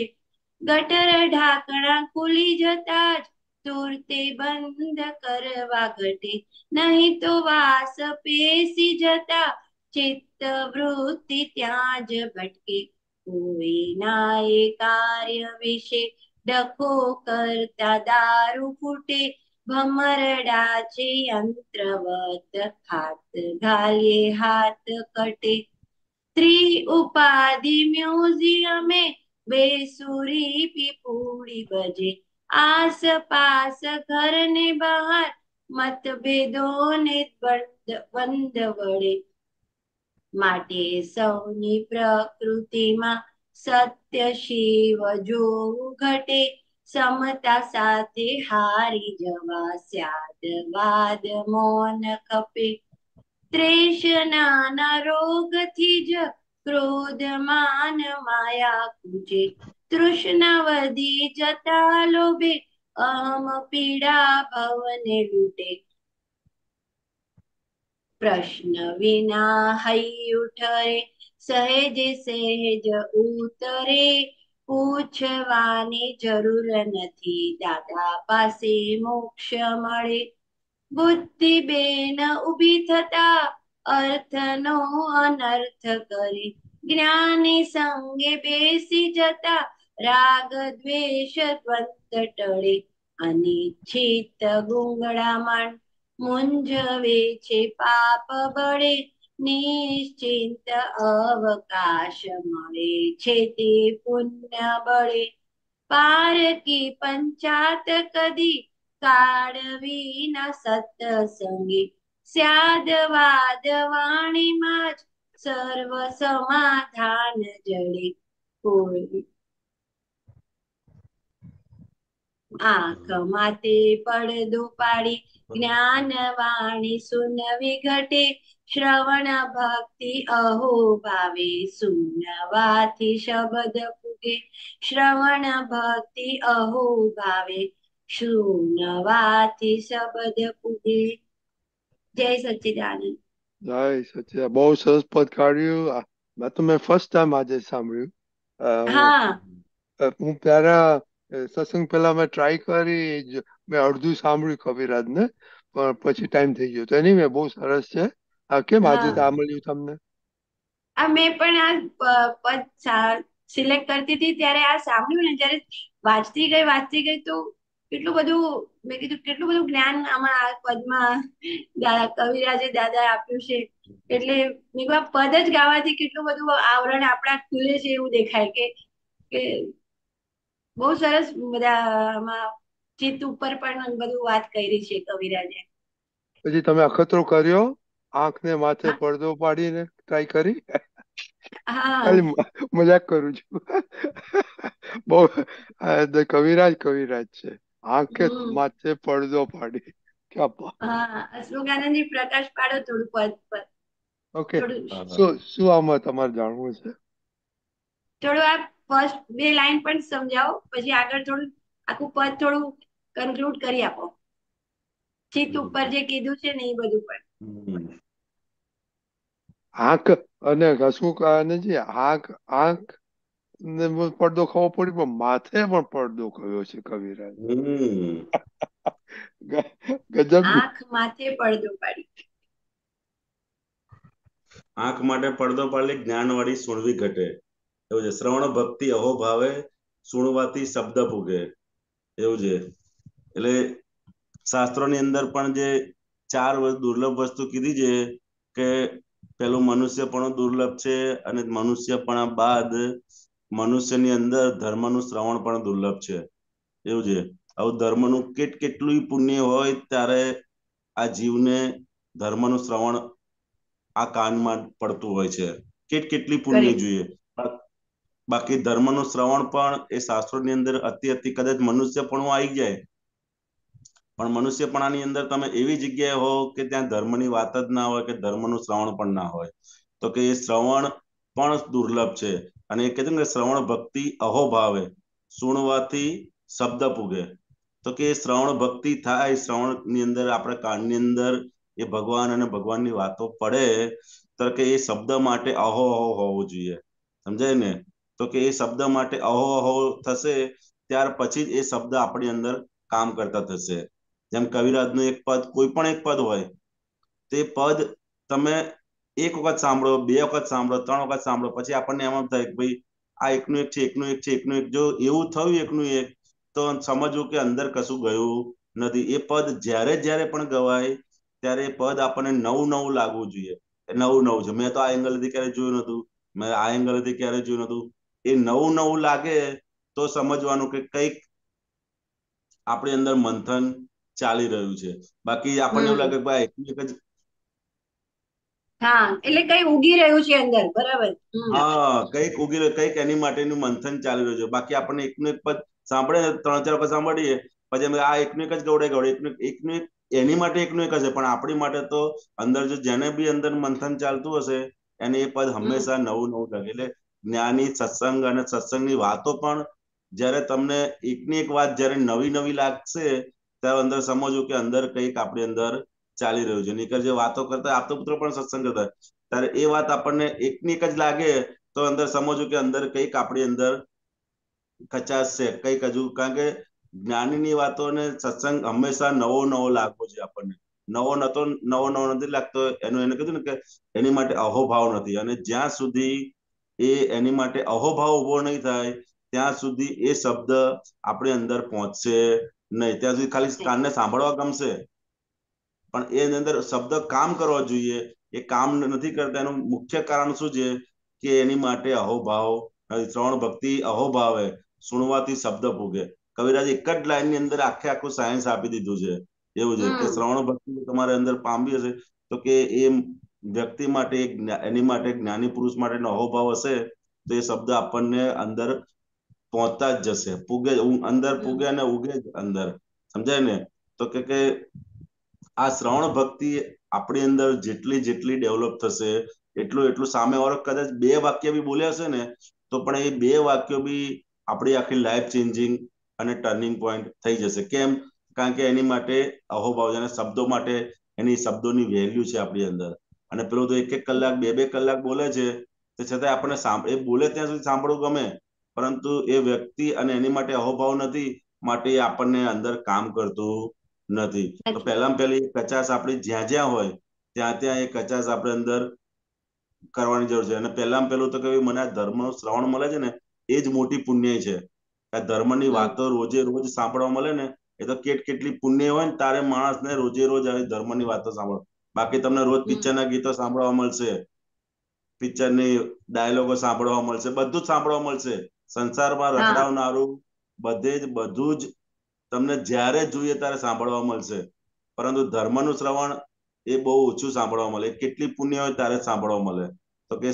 ગટર ઢાંકણા ખુલી જતા જ તુરતે બંધ કરવા ઘટે નહીં તો વાસ પેસી જતા चित्त वृत्ति त्याज भटके कोई नाये कार्य विषय डको करता दारू फुटे भमरडाचे यंत्रवत हात घाले हात कटे त्रि उपाधि म्यूजियम में बेसुरी पिपूड़ी बजे आस पास घर ने बाहर मतभेदों ने बंद बंद वड़े માટે સૌની પ્રકૃતિમાં સત્ય શિવ જોવું ઘટે સમતા સાથે હારી જવા સ્યાદ મૌન કપે ત્રેષણાના રોગથી જ ક્રોધ માન માયા કુજે તૃષ્ણવધી જતા લોભે અહમ પીડા ભવને લૂટે પ્રશ્ન વિના હઈ ઉઠરે સહેજ સહેજ ઉતરે પૂછવાની જરૂર નથી દાદા પાસે મોક્ષ મળે બુદ્ધિ બેન ઉભી થતા અર્થનો અનર્થ કરે જ્ઞાની સંગે બેસી જતા રાગ દ્વેષ દ્વંદ ટળે અનિચ્છિત ગુંગળામણ મૂંઝવે છે પાપ બળે નિશ્ચિંત અવકાશ મળે છે તે પુણ્ય બળે પારકી પંચાત કદી કાઢવી ના સત્સંગી સ્યાદવાદ વાણીમાં જ સર્વ સમાધાન જડે કોઈ આંખ આંખમાંથી પડદું પાડી જ્ઞાન વાણી સુનવી ઘટે શ્રવણ ભક્તિ અહો ભાવે સુનવાથી શબ્દ ફૂગે શ્રવણ ભક્તિ અહો ભાવે સુનવાથી શબ્દ ફૂગે જય સચ્ચિદાનંદ જય સચ્ચિદાનંદ બહુ સરસ પદ કાઢ્યું મેં તો મેં ફર્સ્ટ ટાઈમ આજે સાંભળ્યું હા હું પ્યારા સત્સંગ પહેલા મેં ટ્રાય કરી મેં અડધું સાંભળ્યું કવિરાજને પણ પછી ટાઈમ થઈ ગયો તો એની મેં બહુ સરસ છે આ કેમ આજે સાંભળ્યું તમને આ મેં પણ આ પદ સિલેક્ટ કરતી હતી ત્યારે આ સાંભળ્યું ને જ્યારે વાંચતી ગઈ વાંચતી ગઈ તો કેટલું બધું મેં કીધું કેટલું બધું જ્ઞાન આમાં આ પદમાં કવિરાજે દાદા આપ્યું છે એટલે મેં પદ જ ગાવાથી કેટલું બધું આવરણ આપણા ખુલે છે એવું દેખાય કે બહુ સરસ બધા ચિત્ત ઉપર પણ બધું વાત કરી છે કવિરાજે પછી તમે અખતરો કર્યો આંખ ને માથે પડદો પાડીને ટ્રાય કરી મજાક કરું છું બહુ કવિરાજ કવિરાજ છે આંખે માથે પડદો પાડી શ્લોગાનંદજી પ્રકાશ પાડો થોડું પદ પર ઓકે શું શું આમાં તમારે જાણવું છે થોડું આપ ફર્સ્ટ બે લાઈન પણ સમજાવો પછી આગળ થોડું આખું પદ થોડું કન્ક્લુડ કરી આપો ચિત્ત ઉપર જે કીધું છે ને એ બધું પણ આંખ અને કશું નથી આંખ આંખ ને પડદો ખાવો પડ્યો પણ માથે પણ પડદો ખવ્યો છે કવિરાજ ગજબ આંખ માથે પડદો પાડી આંખ માટે પડદો પાડી જ્ઞાન વાળી સુરવી ઘટે એવું છે શ્રવણ ભક્તિ અહોભાવે સુણવાથી શબ્દ ભૂગે એવું છે એટલે શાસ્ત્રોની અંદર પણ જે ચાર દુર્લભ વસ્તુ કીધી છે કે પેલું મનુષ્ય પણ દુર્લભ છે અને મનુષ્ય પણ બાદ મનુષ્યની અંદર ધર્મનું શ્રવણ પણ દુર્લભ છે એવું છે આવું ધર્મનું કેટ કેટલું પુણ્ય હોય ત્યારે આ જીવને ધર્મનું શ્રવણ આ કાનમાં પડતું હોય છે કેટ કેટલી પુણ્ય જોઈએ બાકી ધર્મનું શ્રવણ પણ એ શાસ્ત્રોની અંદર અતિ અતિ કદાચ મનુષ્ય પણ આવી જાય પણ મનુષ્યપણાની અંદર તમે એવી જગ્યાએ હો કે ત્યાં ધર્મની વાત જ ના હોય કે ધર્મનું શ્રવણ પણ ના હોય તો કે એ શ્રવણ પણ દુર્લભ છે અને એ કીધું કે શ્રવણ ભક્તિ અહોભાવે સુણવાથી શબ્દ પૂગે તો કે શ્રવણ ભક્તિ થાય શ્રવણની અંદર આપણે કાનની અંદર એ ભગવાન અને ભગવાનની વાતો પડે તો કે એ શબ્દ માટે અહો અહો હોવું જોઈએ સમજાય ને તો કે એ શબ્દ માટે અહો અહો થશે ત્યાર પછી જ એ શબ્દ આપણી અંદર કામ કરતા થશે જેમ કવિરાજનું એક પદ કોઈ પણ એક પદ હોય તે પદ તમે એક વખત સાંભળો બે વખત સાંભળો ત્રણ વખત સાંભળો પછી આપણને એમ થાય કે ભાઈ આ એકનું એક છે એકનું એક છે એકનું એક જો એવું થયું એકનું એક તો સમજવું કે અંદર કશું ગયું નથી એ પદ જ્યારે જ્યારે પણ ગવાય ત્યારે એ પદ આપણને નવું નવું લાગવું જોઈએ નવું નવું છે મેં તો આ એંગલથી ક્યારે જોયું નતું મેં આ એંગલથી ક્યારે જોયું નતું એ નવું નવું લાગે તો સમજવાનું કે કંઈક આપણી અંદર મંથન ચાલી રહ્યું છે બાકી આપણને એવું લાગે ભાઈ એક જ હા એટલે કઈ ઉગી રહ્યું છે અંદર બરાબર હા કઈક ઉગી રહ્યું કઈક એની માટેનું મંથન ચાલી રહ્યું છે બાકી આપણને એકનું એક પદ સાંભળે ત્રણ ચાર પદ સાંભળીએ પછી અમે આ એકનું એક જ ગવડે ગવડે એકનું એકનું એક એની માટે એકનું એક હશે પણ આપણી માટે તો અંદર જો જેને બી અંદર મંથન ચાલતું હશે એને એ પદ હંમેશા નવું નવું લાગે એટલે જ્ઞાની સત્સંગ અને સત્સંગની વાતો પણ જ્યારે તમને એકની એક વાત જ્યારે નવી નવી લાગશે ત્યારે અંદર સમજો કે અંદર કંઈક આપણી અંદર ચાલી રહ્યું છે નીકળ જે વાતો કરતા આપતો પુત્ર પણ સત્સંગ કરતા ત્યારે એ વાત આપણને એકની એક જ લાગે તો અંદર સમજો કે અંદર કંઈક આપણી અંદર કચાશ છે કંઈક હજુ કારણ કે જ્ઞાનીની વાતોને સત્સંગ હંમેશા નવો નવો લાગવો છે આપણને નવો નતો નવો નવો નથી લાગતો એનું એને કીધું ને કે એની માટે અહોભાવ નથી અને જ્યાં સુધી એ એની માટે અહોભાવ ઉભો નહીં થાય ત્યાં સુધી એ શબ્દ આપણી અંદર પહોંચશે નહીં ત્યાં સુધી ખાલી કાનને સાંભળવા ગમશે પણ એની અંદર શબ્દ કામ કરવો જોઈએ એ કામ નથી કરતા એનું મુખ્ય કારણ શું છે કે એની માટે અહોભાવ શ્રવણ ભક્તિ અહોભાવે સુણવાથી શબ્દ ભોગે કવિરાજ એક જ લાઈનની અંદર આખે આખું સાયન્સ આપી દીધું છે એવું છે કે શ્રવણ ભક્તિ તમારે અંદર પામવી હશે તો કે એ વ્યક્તિ માટે એની માટે જ્ઞાની પુરુષ માટેનો અહોભાવ હશે તો એ શબ્દ આપણને અંદર પહોંચતા જ જશે પૂગે અંદર પૂગે અને ઉગે જ અંદર સમજાય ને તો કે કે આ શ્રવણ ભક્તિ આપણી અંદર જેટલી જેટલી ડેવલપ થશે એટલું એટલું સામે વાળો કદાચ બે વાક્ય બી બોલ્યા હશે ને તો પણ એ બે વાક્યો બી આપણી આખી લાઈફ ચેન્જિંગ અને ટર્નિંગ પોઈન્ટ થઈ જશે કેમ કારણ કે એની માટે અહોભાવ અને શબ્દો માટે એની શબ્દોની વેલ્યુ છે આપણી અંદર અને પેલો તો એક એક કલાક બે બે કલાક બોલે છે તે છતાં આપણને એ બોલે ત્યાં સુધી સાંભળવું ગમે પરંતુ એ વ્યક્તિ અને એની માટે અહોભાવ નથી માટે આપણને અંદર કામ કરતું નથી તો પહેલામાં પહેલી કચાસ આપણી જ્યાં જ્યાં હોય ત્યાં ત્યાં એ કચાસ આપણે અંદર કરવાની જરૂર છે અને પહેલામાં પહેલું તો કે મને આ ધર્મનું શ્રવણ મળે છે ને એ જ મોટી પુણ્ય છે આ ધર્મની વાતો રોજે રોજ સાંભળવા મળે ને એ તો કેટ કેટલી પુણ્ય હોય ને તારે માણસને રોજે રોજ આવી ધર્મની વાતો સાંભળવા બાકી તમને રોજ પિક્ચરના ગીતો સાંભળવા મળશે પિક્ચરની ડાયલોગો સાંભળવા મળશે બધું જ સાંભળવા મળશે સંસારમાં રખડાવનારું બધે જ બધું જ તમને જ્યારે જોઈએ ત્યારે સાંભળવા મળશે પરંતુ ધર્મનું શ્રવણ એ બહુ ઓછું સાંભળવા મળે કેટલી પુણ્ય હોય ત્યારે સાંભળવા મળે તો કે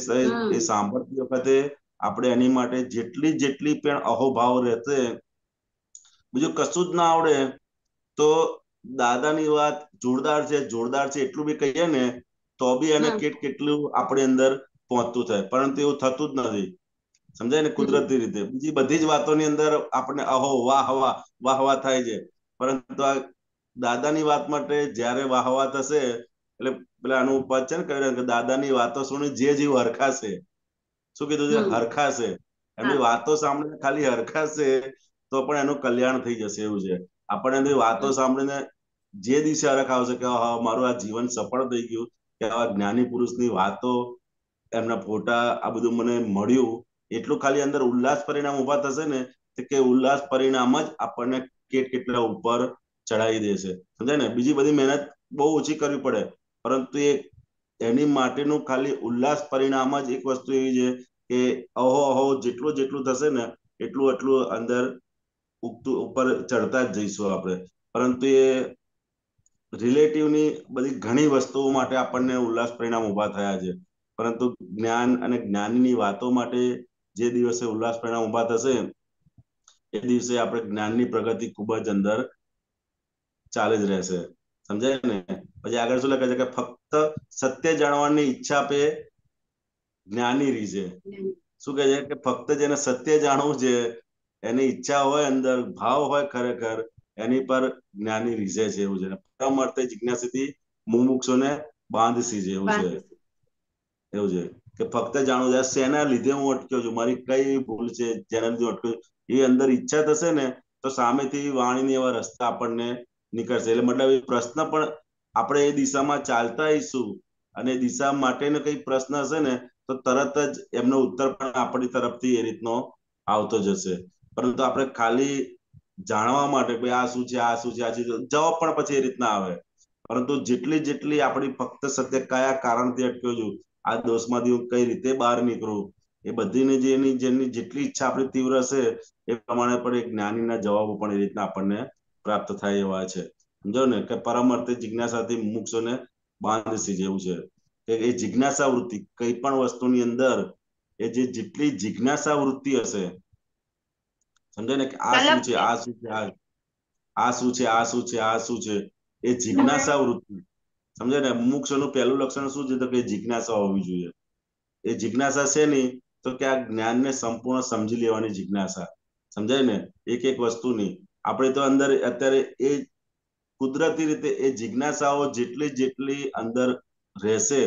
એ સાંભળતી વખતે આપણે એની માટે જેટલી જેટલી પણ અહોભાવ રહેશે બીજું કશું જ ના આવડે તો દાદાની વાત જોરદાર છે જોરદાર છે એટલું બી કહીએ ને તો બી એને કેટ કેટલું આપણી અંદર પહોંચતું થાય પરંતુ એવું થતું જ નથી સમજાય ને કુદરતી રીતે બીજી બધી જ વાતોની અંદર આપણે અહો વાહ વાહ વાહ વાહ થાય છે પરંતુ આ દાદાની વાત માટે જ્યારે વાહ વાહ થશે એટલે પેલા આનું ઉપાદ છે ને કહ્યું કે દાદાની વાતો સુણી જે જીવ હરખાશે શું કીધું છે હરખાશે એમની વાતો સાંભળીને ખાલી હરખાશે તો પણ એનું કલ્યાણ થઈ જશે એવું છે આપણને વાતો સાંભળીને જે દિવસે અરખ આવશે કે હા મારું આ જીવન સફળ થઈ ગયું કે આવા જ્ઞાની પુરુષની વાતો એમના ફોટા આ બધું મને મળ્યું એટલું ખાલી અંદર ઉલ્લાસ પરિણામ ઉભા થશે ને કે ઉલ્લાસ પરિણામ જ આપણને કેટ કેટલા ઉપર ચડાવી દેશે સમજાય ને બીજી બધી મહેનત બહુ ઓછી કરવી પડે પરંતુ એ એની માટેનું ખાલી ઉલ્લાસ પરિણામ જ એક વસ્તુ એવી છે કે અહો અહો જેટલું જેટલું થશે ને એટલું એટલું અંદર ઉપર ચડતા જ જઈશું આપણે પરંતુ એ રિલેટિવની બધી ઘણી વસ્તુઓ માટે આપણને ઉલ્લાસ પરિણામ ઉભા થયા છે પરંતુ જ્ઞાન અને જ્ઞાનની વાતો માટે જે દિવસે ઉલ્લાસ પરિણામ ઉભા થશે એ દિવસે આપણે જ્ઞાનની પ્રગતિ ખૂબ જ અંદર ચાલે જ રહેશે સમજાય ને પછી આગળ શું લખે છે કે ફક્ત સત્ય જાણવાની ઈચ્છા પે જ્ઞાની છે શું કહે છે કે ફક્ત જેને સત્ય જાણવું છે એની ઈચ્છા હોય અંદર ભાવ હોય ખરેખર એની પર જ્ઞાની રીઝે છે એવું છે પરમ અર્થે જિજ્ઞાસીથી મુમુક્ષોને બાંધસી છે એવું છે એવું છે કે ફક્ત જાણવું છે શેના લીધે હું અટક્યો છું મારી કઈ ભૂલ છે જેના લીધે અટક્યો એ અંદર ઈચ્છા થશે ને તો સામેથી વાણીની એવા રસ્તા આપણને નીકળશે એટલે મતલબ એ પ્રશ્ન પણ આપણે એ દિશામાં ચાલતા આવીશું અને દિશા માટેનો કઈ પ્રશ્ન હશે ને તો તરત જ એમનો ઉત્તર પણ આપણી તરફથી એ રીતનો આવતો જશે પરંતુ આપણે ખાલી જાણવા માટે ભાઈ આ શું છે આ શું છે આ શું જવાબ પણ પછી એ રીતના આવે પરંતુ જેટલી જેટલી આપણી ફક્ત સત્ય કયા કારણથી અટક્યો છું આ દોષમાંથી હું કઈ રીતે બહાર નીકળું એ બધીને જેની જેની જેટલી ઈચ્છા આપણી તીવ્ર હશે એ પ્રમાણે પણ એ જ્ઞાનીના જવાબો પણ એ રીતના આપણને પ્રાપ્ત થાય એવા છે સમજો ને કે પરમ અર્થે જિજ્ઞાસાથી મુક્ષો ને બાંધસી જેવું છે કે એ જિજ્ઞાસા વૃત્તિ કઈ પણ વસ્તુની અંદર એ જે જેટલી જિજ્ઞાસા વૃત્તિ હશે સમજે ને કે આ શું છે આ શું છે આ શું છે આ શું છે આ શું છે એ જિજ્ઞાસા વૃત્તિ સમજે ને મુક્ષ નું પહેલું લક્ષણ શું છે તો કે જિજ્ઞાસા હોવી જોઈએ એ જિજ્ઞાસા છે નહીં તો કે આ જ્ઞાન ને સંપૂર્ણ સમજી લેવાની જિજ્ઞાસા સમજાય ને એક એક વસ્તુની આપણે તો અંદર અત્યારે એ કુદરતી રીતે એ જિજ્ઞાસાઓ જેટલી જેટલી અંદર રહેશે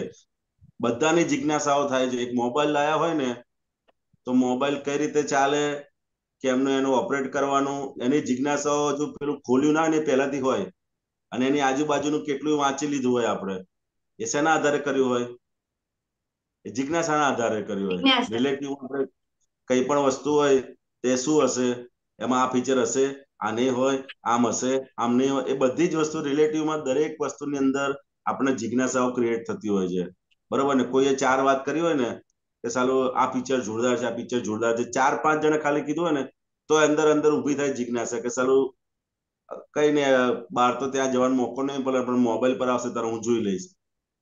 બધાની જિજ્ઞાસાઓ થાય છે એક મોબાઈલ લાયા હોય ને તો મોબાઈલ કઈ રીતે ચાલે કે એમને એનું ઓપરેટ કરવાનું એની જિજ્ઞાસાઓ જો પેલું ખોલ્યું ના ને પહેલાથી હોય અને એની આજુબાજુનું કેટલું વાંચી લીધું હોય આપણે એ શેના આધારે કર્યું હોય એ જિજ્ઞાસાના આધારે કર્યું હોય રિલેટિવ આપણે કઈ પણ વસ્તુ હોય તે શું હશે એમાં આ ફીચર હશે આ નહીં હોય આમ હશે આમ નહીં હોય એ બધી જ વસ્તુ રિલેટિવમાં દરેક વસ્તુની અંદર આપણે જિજ્ઞાસાઓ ક્રિએટ થતી હોય છે બરોબર ને કોઈએ ચાર વાત કરી હોય ને કે સાલો આ પિક્ચર જોરદાર છે આ પિક્ચર જોરદાર છે ચાર પાંચ જણા ખાલી કીધું હોય ને તો અંદર અંદર ઉભી થાય જિજ્ઞાસા કે સાલું કઈ ને બહાર તો ત્યાં જવાનો મોકો નહીં પડે પણ મોબાઈલ પર આવશે ત્યારે હું જોઈ લઈશ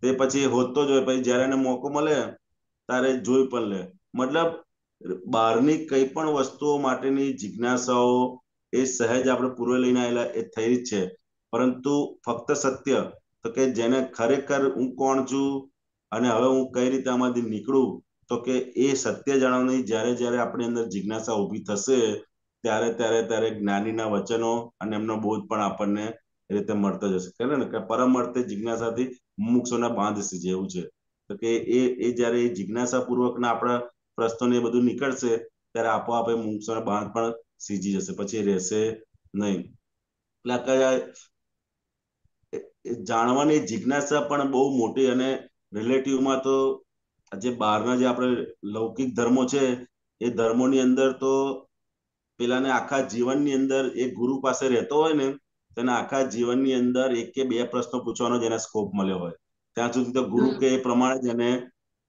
તે પછી હોતો જ હોય પછી જયારે એને મોકો મળે ત્યારે જોઈ પણ લે મતલબ બહારની કઈ પણ વસ્તુઓ માટેની જિજ્ઞાસાઓ એ સહેજ આપણે પૂર્વે લઈને આવેલા એ થઈ જ છે પરંતુ ફક્ત સત્ય તો કે જેને ખરેખર હું કોણ છું અને હવે હું કઈ રીતે આમાંથી નીકળું તો કે એ સત્ય જાણવાની જ્યારે જ્યારે આપણી અંદર જિજ્ઞાસા ઊભી થશે ત્યારે ત્યારે ત્યારે જ્ઞાનીના વચનો અને એમનો બોધ પણ આપણને એ રીતે મળતો જશે કહે ને કે પરમ અર્થે જિજ્ઞાસાથી મુમુક્ષોના બાંધ જેવું છે તો કે એ એ જ્યારે એ જિજ્ઞાસા પૂર્વકના આપણા પ્રશ્નોને એ બધું નીકળશે ત્યારે આપોઆપ એ મુમુક્ષોના બાંધ પણ સીજી જશે પછી રહેશે નહીં એટલે કયા જાણવાની જિજ્ઞાસા પણ બહુ મોટી અને રિલેટિવમાં તો જે બહારના જે આપણે લૌકિક ધર્મો છે એ ધર્મોની અંદર તો પેલાને આખા જીવનની અંદર એ ગુરુ પાસે રહેતો હોય ને તેને આખા જીવનની અંદર એક કે બે પ્રશ્નો પૂછવાનો જેને સ્કોપ મળ્યો હોય ત્યાં સુધી તો ગુરુ કે એ પ્રમાણે જ એને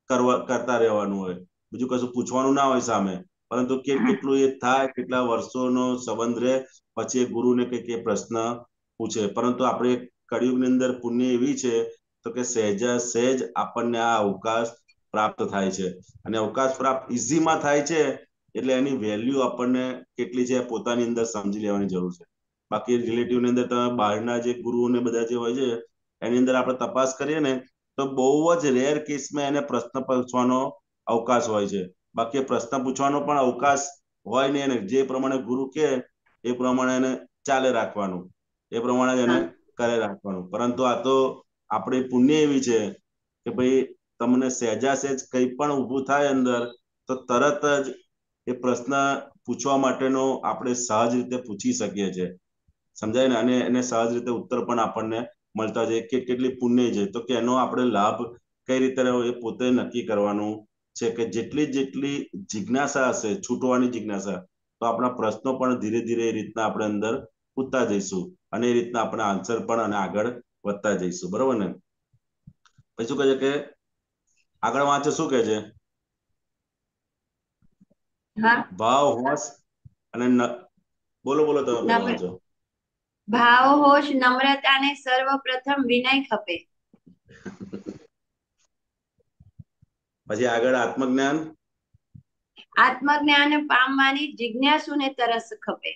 કરવા કરતા રહેવાનું હોય બીજું કશું પૂછવાનું ના હોય સામે પરંતુ કે કેટલું એ થાય કેટલા વર્ષોનો સંબંધ રહે પછી એ ગુરુને કે કે પ્રશ્ન પૂછે પરંતુ આપણે કળિયુગની અંદર પુણ્ય એવી છે તો કે સહેજા સહેજ આપણને આ અવકાશ પ્રાપ્ત થાય છે અને અવકાશ પ્રાપ્ત ઇઝીમાં થાય છે એટલે એની વેલ્યુ આપણને કેટલી છે પોતાની અંદર સમજી લેવાની જરૂર છે બાકી રિલેટિવની અંદર તમે બહારના જે ગુરુઓને બધા જે હોય છે એની અંદર આપણે તપાસ કરીએ ને તો બહુ જ રેર કેસમાં એને પ્રશ્ન પૂછવાનો અવકાશ હોય છે બાકી પ્રશ્ન પૂછવાનો પણ અવકાશ હોય નહીં એને જે પ્રમાણે ગુરુ કે એ પ્રમાણે એને ચાલે રાખવાનું એ પ્રમાણે એને કરે રાખવાનું પરંતુ આ તો આપણી પુણ્ય એવી છે કે ભાઈ તમને સહેજા સહેજ કંઈ પણ ઊભું થાય અંદર તો તરત જ એ પ્રશ્ન પૂછવા માટેનો આપણે સહજ રીતે પૂછી શકીએ છીએ સમજાય ને અને એને સહજ રીતે ઉત્તર પણ આપણને મળતા જાય કે કેટલી પુણ્ય છે તો કે એનો આપણે લાભ કઈ રીતે રહ્યો એ પોતે નક્કી કરવાનું છે કે જેટલી જેટલી જિજ્ઞાસા હશે છૂટવાની જિજ્ઞાસા તો આપણા પ્રશ્નો પણ ધીરે ધીરે એ રીતના આપણે અંદર પૂછતા જઈશું અને એ રીતના આપણા આન્સર પણ અને આગળ વધતા જઈશું બરોબર ને પછી શું કહે છે કે આગળ વાંચો શું કે છે ભાવ હોશ અને બોલો બોલો તમે વાંચો ભાવ હોશ નમ્રતા ને સર્વપ્રથમ વિનય ખપે પછી આગળ આત્મજ્ઞાન આત્મજ્ઞાન પામવાની જિજ્ઞાસુ ને તરસ ખપે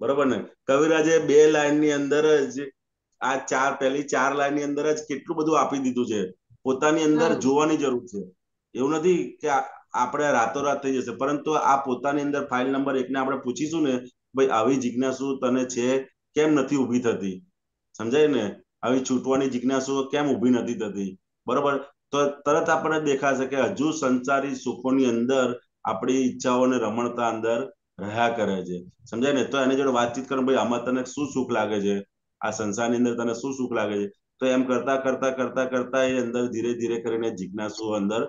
બરોબર ને કવિરાજે બે લાઈન ની અંદર જ આ ચાર પહેલી ચાર લાઈન ની અંદર જ કેટલું બધું આપી દીધું છે પોતાની અંદર જોવાની જરૂર છે એવું નથી કે આપણે રાતોરાત થઈ જશે પરંતુ આ પોતાની અંદર ફાઇલ નંબર એકને આપણે પૂછીશું ને ભાઈ આવી જિજ્ઞાસુ તને છે કેમ નથી ઊભી થતી સમજાય ને આવી છૂટવાની જિજ્ઞાસુ કેમ ઉભી નથી થતી બરોબર તો તરત આપણને દેખાશે કે હજુ સંસારી સુખોની અંદર આપણી ઈચ્છાઓને રમણતા અંદર રહ્યા કરે છે સમજાય ને તો એની જોડે વાતચીત કરો ભાઈ આમાં તને શું સુખ લાગે છે આ સંસારની અંદર તને શું સુખ લાગે છે તો એમ કરતા કરતા કરતા કરતા એ અંદર ધીરે ધીરે કરીને જિજ્ઞાસુ અંદર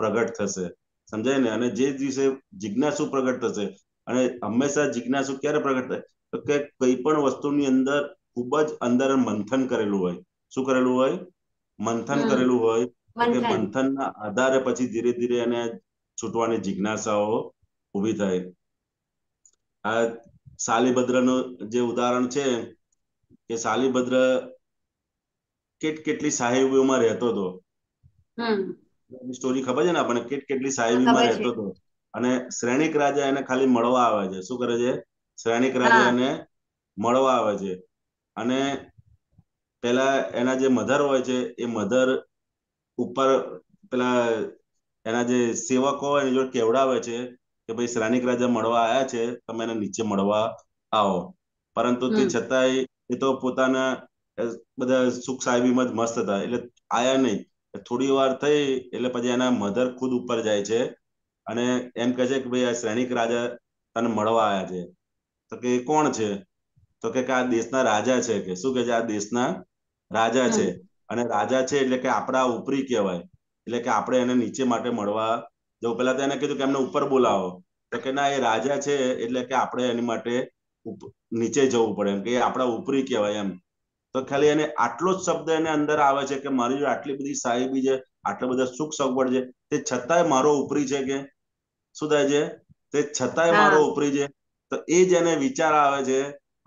પ્રગટ થશે સમજાય ને અને જે દિવસે જિજ્ઞાસુ પ્રગટ થશે અને હંમેશા જિજ્ઞાસુ ક્યારે પ્રગટ થાય તો કે કઈ પણ વસ્તુની અંદર ખૂબ જ અંદર મંથન કરેલું હોય શું કરેલું હોય મંથન કરેલું હોય કે મંથનના આધારે પછી ધીરે ધીરે એને છૂટવાની જિજ્ઞાસાઓ ઊભી થાય આ શાલીભદ્રનું જે ઉદાહરણ છે કે શાલીભદ્ર કેટ કેટલી સાહેબીઓમાં રહેતો હતો સ્ટોરી ખબર છે ને આપણને કેટ કેટલી સાહેબીમાં રહેતો હતો અને શ્રેણિક રાજા એને ખાલી મળવા આવે છે શું કરે છે શ્રેણિક રાજા એને મળવા આવે છે અને પેલા એના જે મધર હોય છે એ મધર ઉપર પેલા એના જે સેવકો હોય એને જો કેવડાવે છે કે ભાઈ શ્રેણિક રાજા મળવા આવ્યા છે તમે એને નીચે મળવા આવો પરંતુ તે છતાંય એ તો પોતાના બધા સુખ સાહેબીમાં જ મસ્ત હતા એટલે આયા નહીં થોડી વાર થઈ એટલે પછી એના મધર ખુદ ઉપર જાય છે અને એમ કહે છે કે ભાઈ આ શ્રેણિક રાજા તને મળવા આવ્યા છે તો કે કોણ છે તો કે આ દેશના રાજા છે કે શું કે છે આ દેશના રાજા છે અને રાજા છે એટલે કે આપણા ઉપરી કહેવાય એટલે કે આપણે એને નીચે માટે મળવા જવું પેલા તો એને કીધું કે એમને ઉપર બોલાવો તો કે ના એ રાજા છે એટલે કે આપણે એની માટે નીચે જવું પડે એમ કે આપણા ઉપરી કહેવાય એમ તો ખાલી એને આટલો જ શબ્દ એને અંદર આવે છે કે મારી જો આટલી બધી સાહેબી છે આટલા બધા સુખ સગવડ છે તે છતાંય મારો ઉપરી છે કે શું થાય છે તે છતાંય મારો ઉપરી છે તો એ જ એને વિચાર આવે છે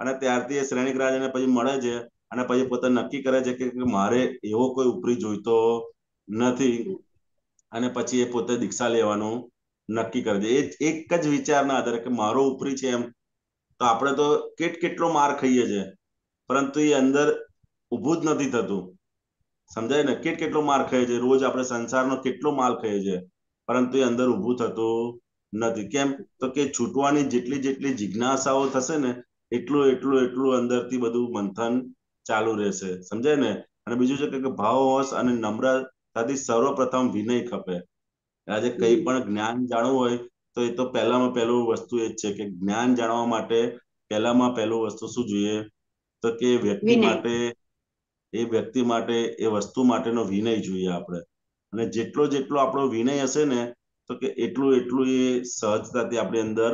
અને ત્યારથી એ શ્રેણિક રાજાને પછી મળે છે અને પછી પોતે નક્કી કરે છે કે મારે એવો કોઈ ઉપરી જોઈતો નથી અને પછી એ પોતે દીક્ષા લેવાનું નક્કી કરે છે એ એક જ વિચારના આધારે કે મારો ઉપરી છે એમ તો આપણે તો કેટ કેટલો માર ખાઈએ છીએ પરંતુ એ અંદર ઊભું જ નથી થતું સમજાય ને કેટ કેટલો માર ખાય છે રોજ આપણે સંસારનો કેટલો માલ ખાય છે પરંતુ એ અંદર ઊભું થતું નથી કેમ તો કે છૂટવાની જેટલી જેટલી જિજ્ઞાસાઓ થશે ને એટલું એટલું એટલું અંદરથી બધું મંથન ચાલુ રહેશે સમજાય ને અને બીજું છે કે ભાવ હોશ અને નમ્રતાથી સર્વપ્રથમ વિનય ખપે આજે કઈ પણ જ્ઞાન જાણવું હોય તો એ તો પહેલામાં પહેલું વસ્તુ એ જ છે કે જ્ઞાન જાણવા માટે પહેલામાં પહેલું વસ્તુ શું જોઈએ તો કે વ્યક્તિ માટે એ વ્યક્તિ માટે એ વસ્તુ માટેનો વિનય જોઈએ આપણે અને જેટલો જેટલો આપણો વિનય હશે ને તો કે એટલું એટલું એ સહજતાથી આપણી અંદર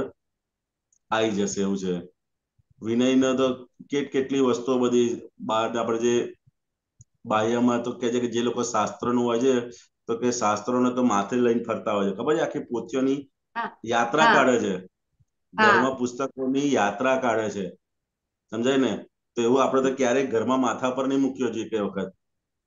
આવી જશે એવું છે વિનયનો તો કેટ કેટલી વસ્તુઓ બધી બહાર આપણે જે બાહ્યમાં તો કે છે કે જે લોકો શાસ્ત્રનું હોય છે તો કે શાસ્ત્રોને તો માથે લઈને ફરતા હોય છે ખબર છે આખી પોથીઓની યાત્રા કાઢે છે ધર્મ પુસ્તકોની યાત્રા કાઢે છે સમજાય ને તો એવું આપણે તો ક્યારેય ઘરમાં માથા પર નહીં મૂક્યો છે કે વખત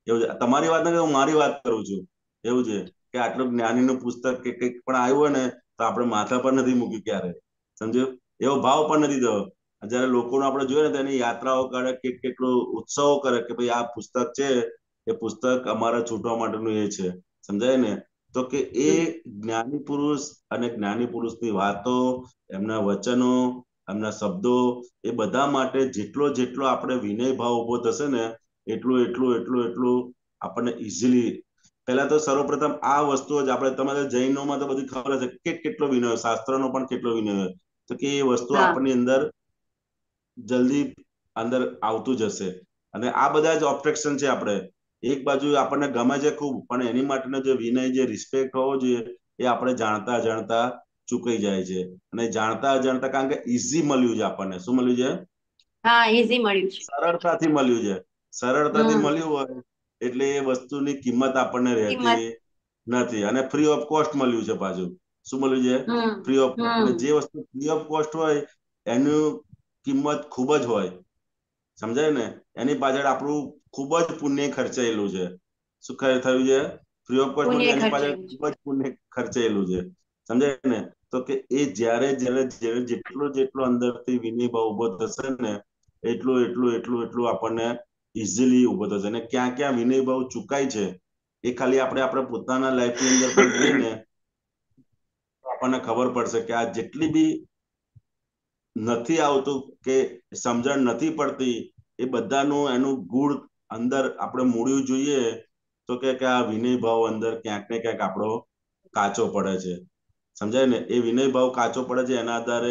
એવું છે તમારી વાત નથી હું મારી વાત કરું છું એવું છે કે આટલું જ્ઞાની નું પુસ્તક કે કંઈક પણ આવ્યું હોય ને તો આપણે માથા પર નથી મૂક્યું ક્યારે સમજો એવો ભાવ પણ નથી થયો જયારે લોકોનો આપણે જોઈએ ને તો એની યાત્રાઓ કરે કે કેટલો ઉત્સવો કરે કે ભાઈ આ પુસ્તક છે એ પુસ્તક અમારા છૂટવા માટેનું એ છે સમજાય ને તો કે એ જ્ઞાની પુરુષ અને જ્ઞાની પુરુષની વાતો એમના વચનો એમના શબ્દો એ બધા માટે જેટલો જેટલો આપણે વિનય ભાવ ઉભો થશે ને એટલું એટલું એટલું એટલું આપણને ઇઝીલી પહેલા તો સર્વપ્રથમ આ વસ્તુ જ આપણે તમારે જૈનોમાં તો બધી ખબર હશે કે કેટલો વિનય શાસ્ત્રનો પણ કેટલો વિનય તો કે એ વસ્તુ આપણી અંદર જલ્દી અંદર આવતું જશે અને આ બધા જ ઓબ્સ્ટ્રક્શન છે આપણે એક બાજુ આપણને ગમે છે ખૂબ પણ એની માટેનો જે વિનય જે રિસ્પેક્ટ હોવો જોઈએ એ આપણે જાણતા જાણતા ચૂકાઈ જાય છે અને જાણતા જાણતા કારણ કે ઈઝી મળ્યું છે આપણને શું મળ્યું છે હા ઈઝી મળ્યું છે સરળતાથી મળ્યું છે સરળતાથી મળ્યું હોય એટલે એ વસ્તુની કિંમત આપણને રહેતી નથી અને ફ્રી ઓફ કોસ્ટ મળ્યું છે પાછું શું મળ્યું છે ફ્રી ઓફ જે વસ્તુ ફ્રી ઓફ કોસ્ટ હોય એનું કિંમત ખૂબ જ હોય સમજાય ને એની પાછળ આપણું ખૂબ જ પુણ્ય ખર્ચાયેલું છે શું થયું છે ફ્રી ઓફ કોસ્ટ એની પાછળ ખૂબ જ પુણ્ય ખર્ચાયેલું છે સમજાય ને તો કે એ જ્યારે જ્યારે જેટલો જેટલો અંદરથી વિનિભાવ ઉભો થશે ને એટલું એટલું એટલું એટલું આપણને ઇઝીલી ઉભો થશે અને ક્યાં ક્યાં વિનયભાવ ચુકાય છે એ ખાલી આપણે આપણા પોતાના લાઈફ ની અંદર પણ જોઈને આપણને ખબર પડશે કે આ જેટલી બી નથી આવતું કે સમજણ નથી પડતી એ બધાનું એનું ગુણ અંદર આપણે મૂળ્યું જોઈએ તો કે આ વિનય ભાવ અંદર ક્યાંક ને ક્યાંક આપણો કાચો પડે છે સમજાય ને એ વિનય ભાવ કાચો પડે છે એના આધારે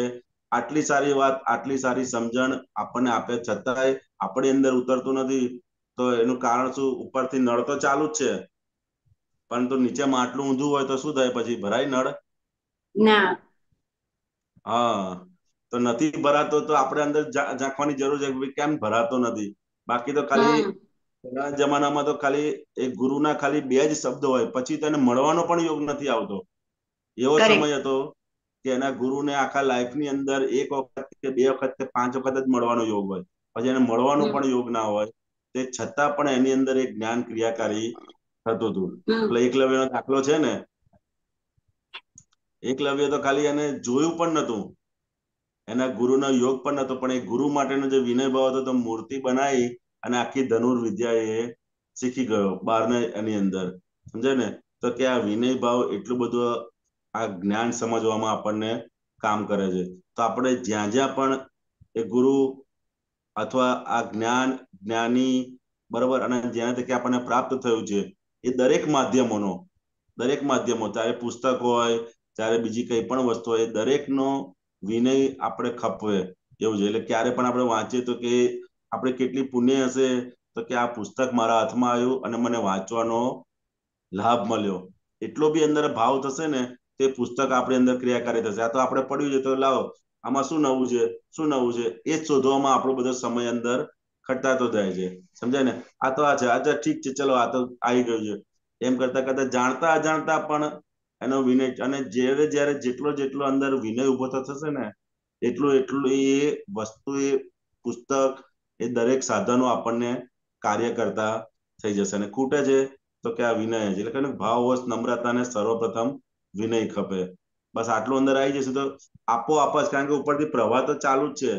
આટલી સારી વાત આટલી સારી સમજણ આપણને આપે છતાંય આપણી અંદર ઉતરતું નથી તો એનું કારણ શું ઉપરથી નળ તો ચાલુ જ છે પરંતુ નીચે માટલું ઊંધું હોય તો શું થાય પછી ભરાય નળ ના હા તો નથી ભરાતો તો આપણે અંદર ઝાંખવાની જરૂર છે કેમ ભરાતો નથી બાકી તો ખાલી જમાનામાં તો ખાલી એક ગુરુના ખાલી બે જ શબ્દ હોય પછી તેને મળવાનો પણ યોગ નથી આવતો એવો સમય હતો કે એના ગુરુને આખા લાઈફની અંદર એક વખત કે બે વખત કે પાંચ વખત જ મળવાનો યોગ હોય પછી એને મળવાનો પણ યોગ ના હોય તે છતાં પણ એની અંદર એક જ્ઞાન ક્રિયાકારી થતું હતું એટલે એકલવ્યનો દાખલો છે ને એકલવ્ય તો ખાલી એને જોયું પણ નતું એના ગુરુનો યોગ પણ નતો પણ એ ગુરુ માટેનો જે વિનય ભાવ હતો તો મૂર્તિ બનાવી અને આખી ધનુર્વિદ્યા એ શીખી ગયો બારને એની અંદર સમજે ને તો કે આ વિનય ભાવ એટલું બધું આ જ્ઞાન સમજવામાં આપણને કામ કરે છે તો આપણે જ્યાં જ્યાં પણ એ ગુરુ અથવા આ જ્ઞાન જ્ઞાની બરોબર અને જ્યાં તકે આપણને પ્રાપ્ત થયું છે એ દરેક માધ્યમોનો દરેક માધ્યમો ત્યારે પુસ્તક હોય ત્યારે બીજી કઈ પણ વસ્તુ હોય દરેકનો વિનય આપણે ખપવે એવું છે એટલે ક્યારે પણ આપણે વાંચીએ તો કે આપણે કેટલી પુણ્ય હશે તો કે આ પુસ્તક મારા હાથમાં આવ્યું અને મને વાંચવાનો લાભ મળ્યો એટલો બી અંદર ભાવ થશે ને તે પુસ્તક આપણી અંદર ક્રિયા કરી થશે આ તો આપણે પડ્યું છે તો લાવો આમાં શું નવું છે શું નવું છે એ શોધવામાં આપણો બધો સમય અંદર ખટાતો જાય છે સમજાય ને આ તો આ છે અચ્છા ઠીક છે ચલો આ તો આવી ગયું છે એમ કરતા કરતા જાણતા અજાણતા પણ એનો વિનય અને જ્યારે જ્યારે જેટલો જેટલો અંદર વિનય ઉભો થશે ને એટલું એટલું એ વસ્તુ એ પુસ્તક એ દરેક સાધનો આપણને કાર્ય કરતા થઈ જશે અને ખૂટે છે તો કે આ વિનય છે એટલે કે ભાવવશ નમ્રતાને સર્વપ્રથમ વિનય ખપે બસ આટલું અંદર આવી જશે તો આપો જ કારણ કે ઉપરથી પ્રવાહ તો ચાલુ જ છે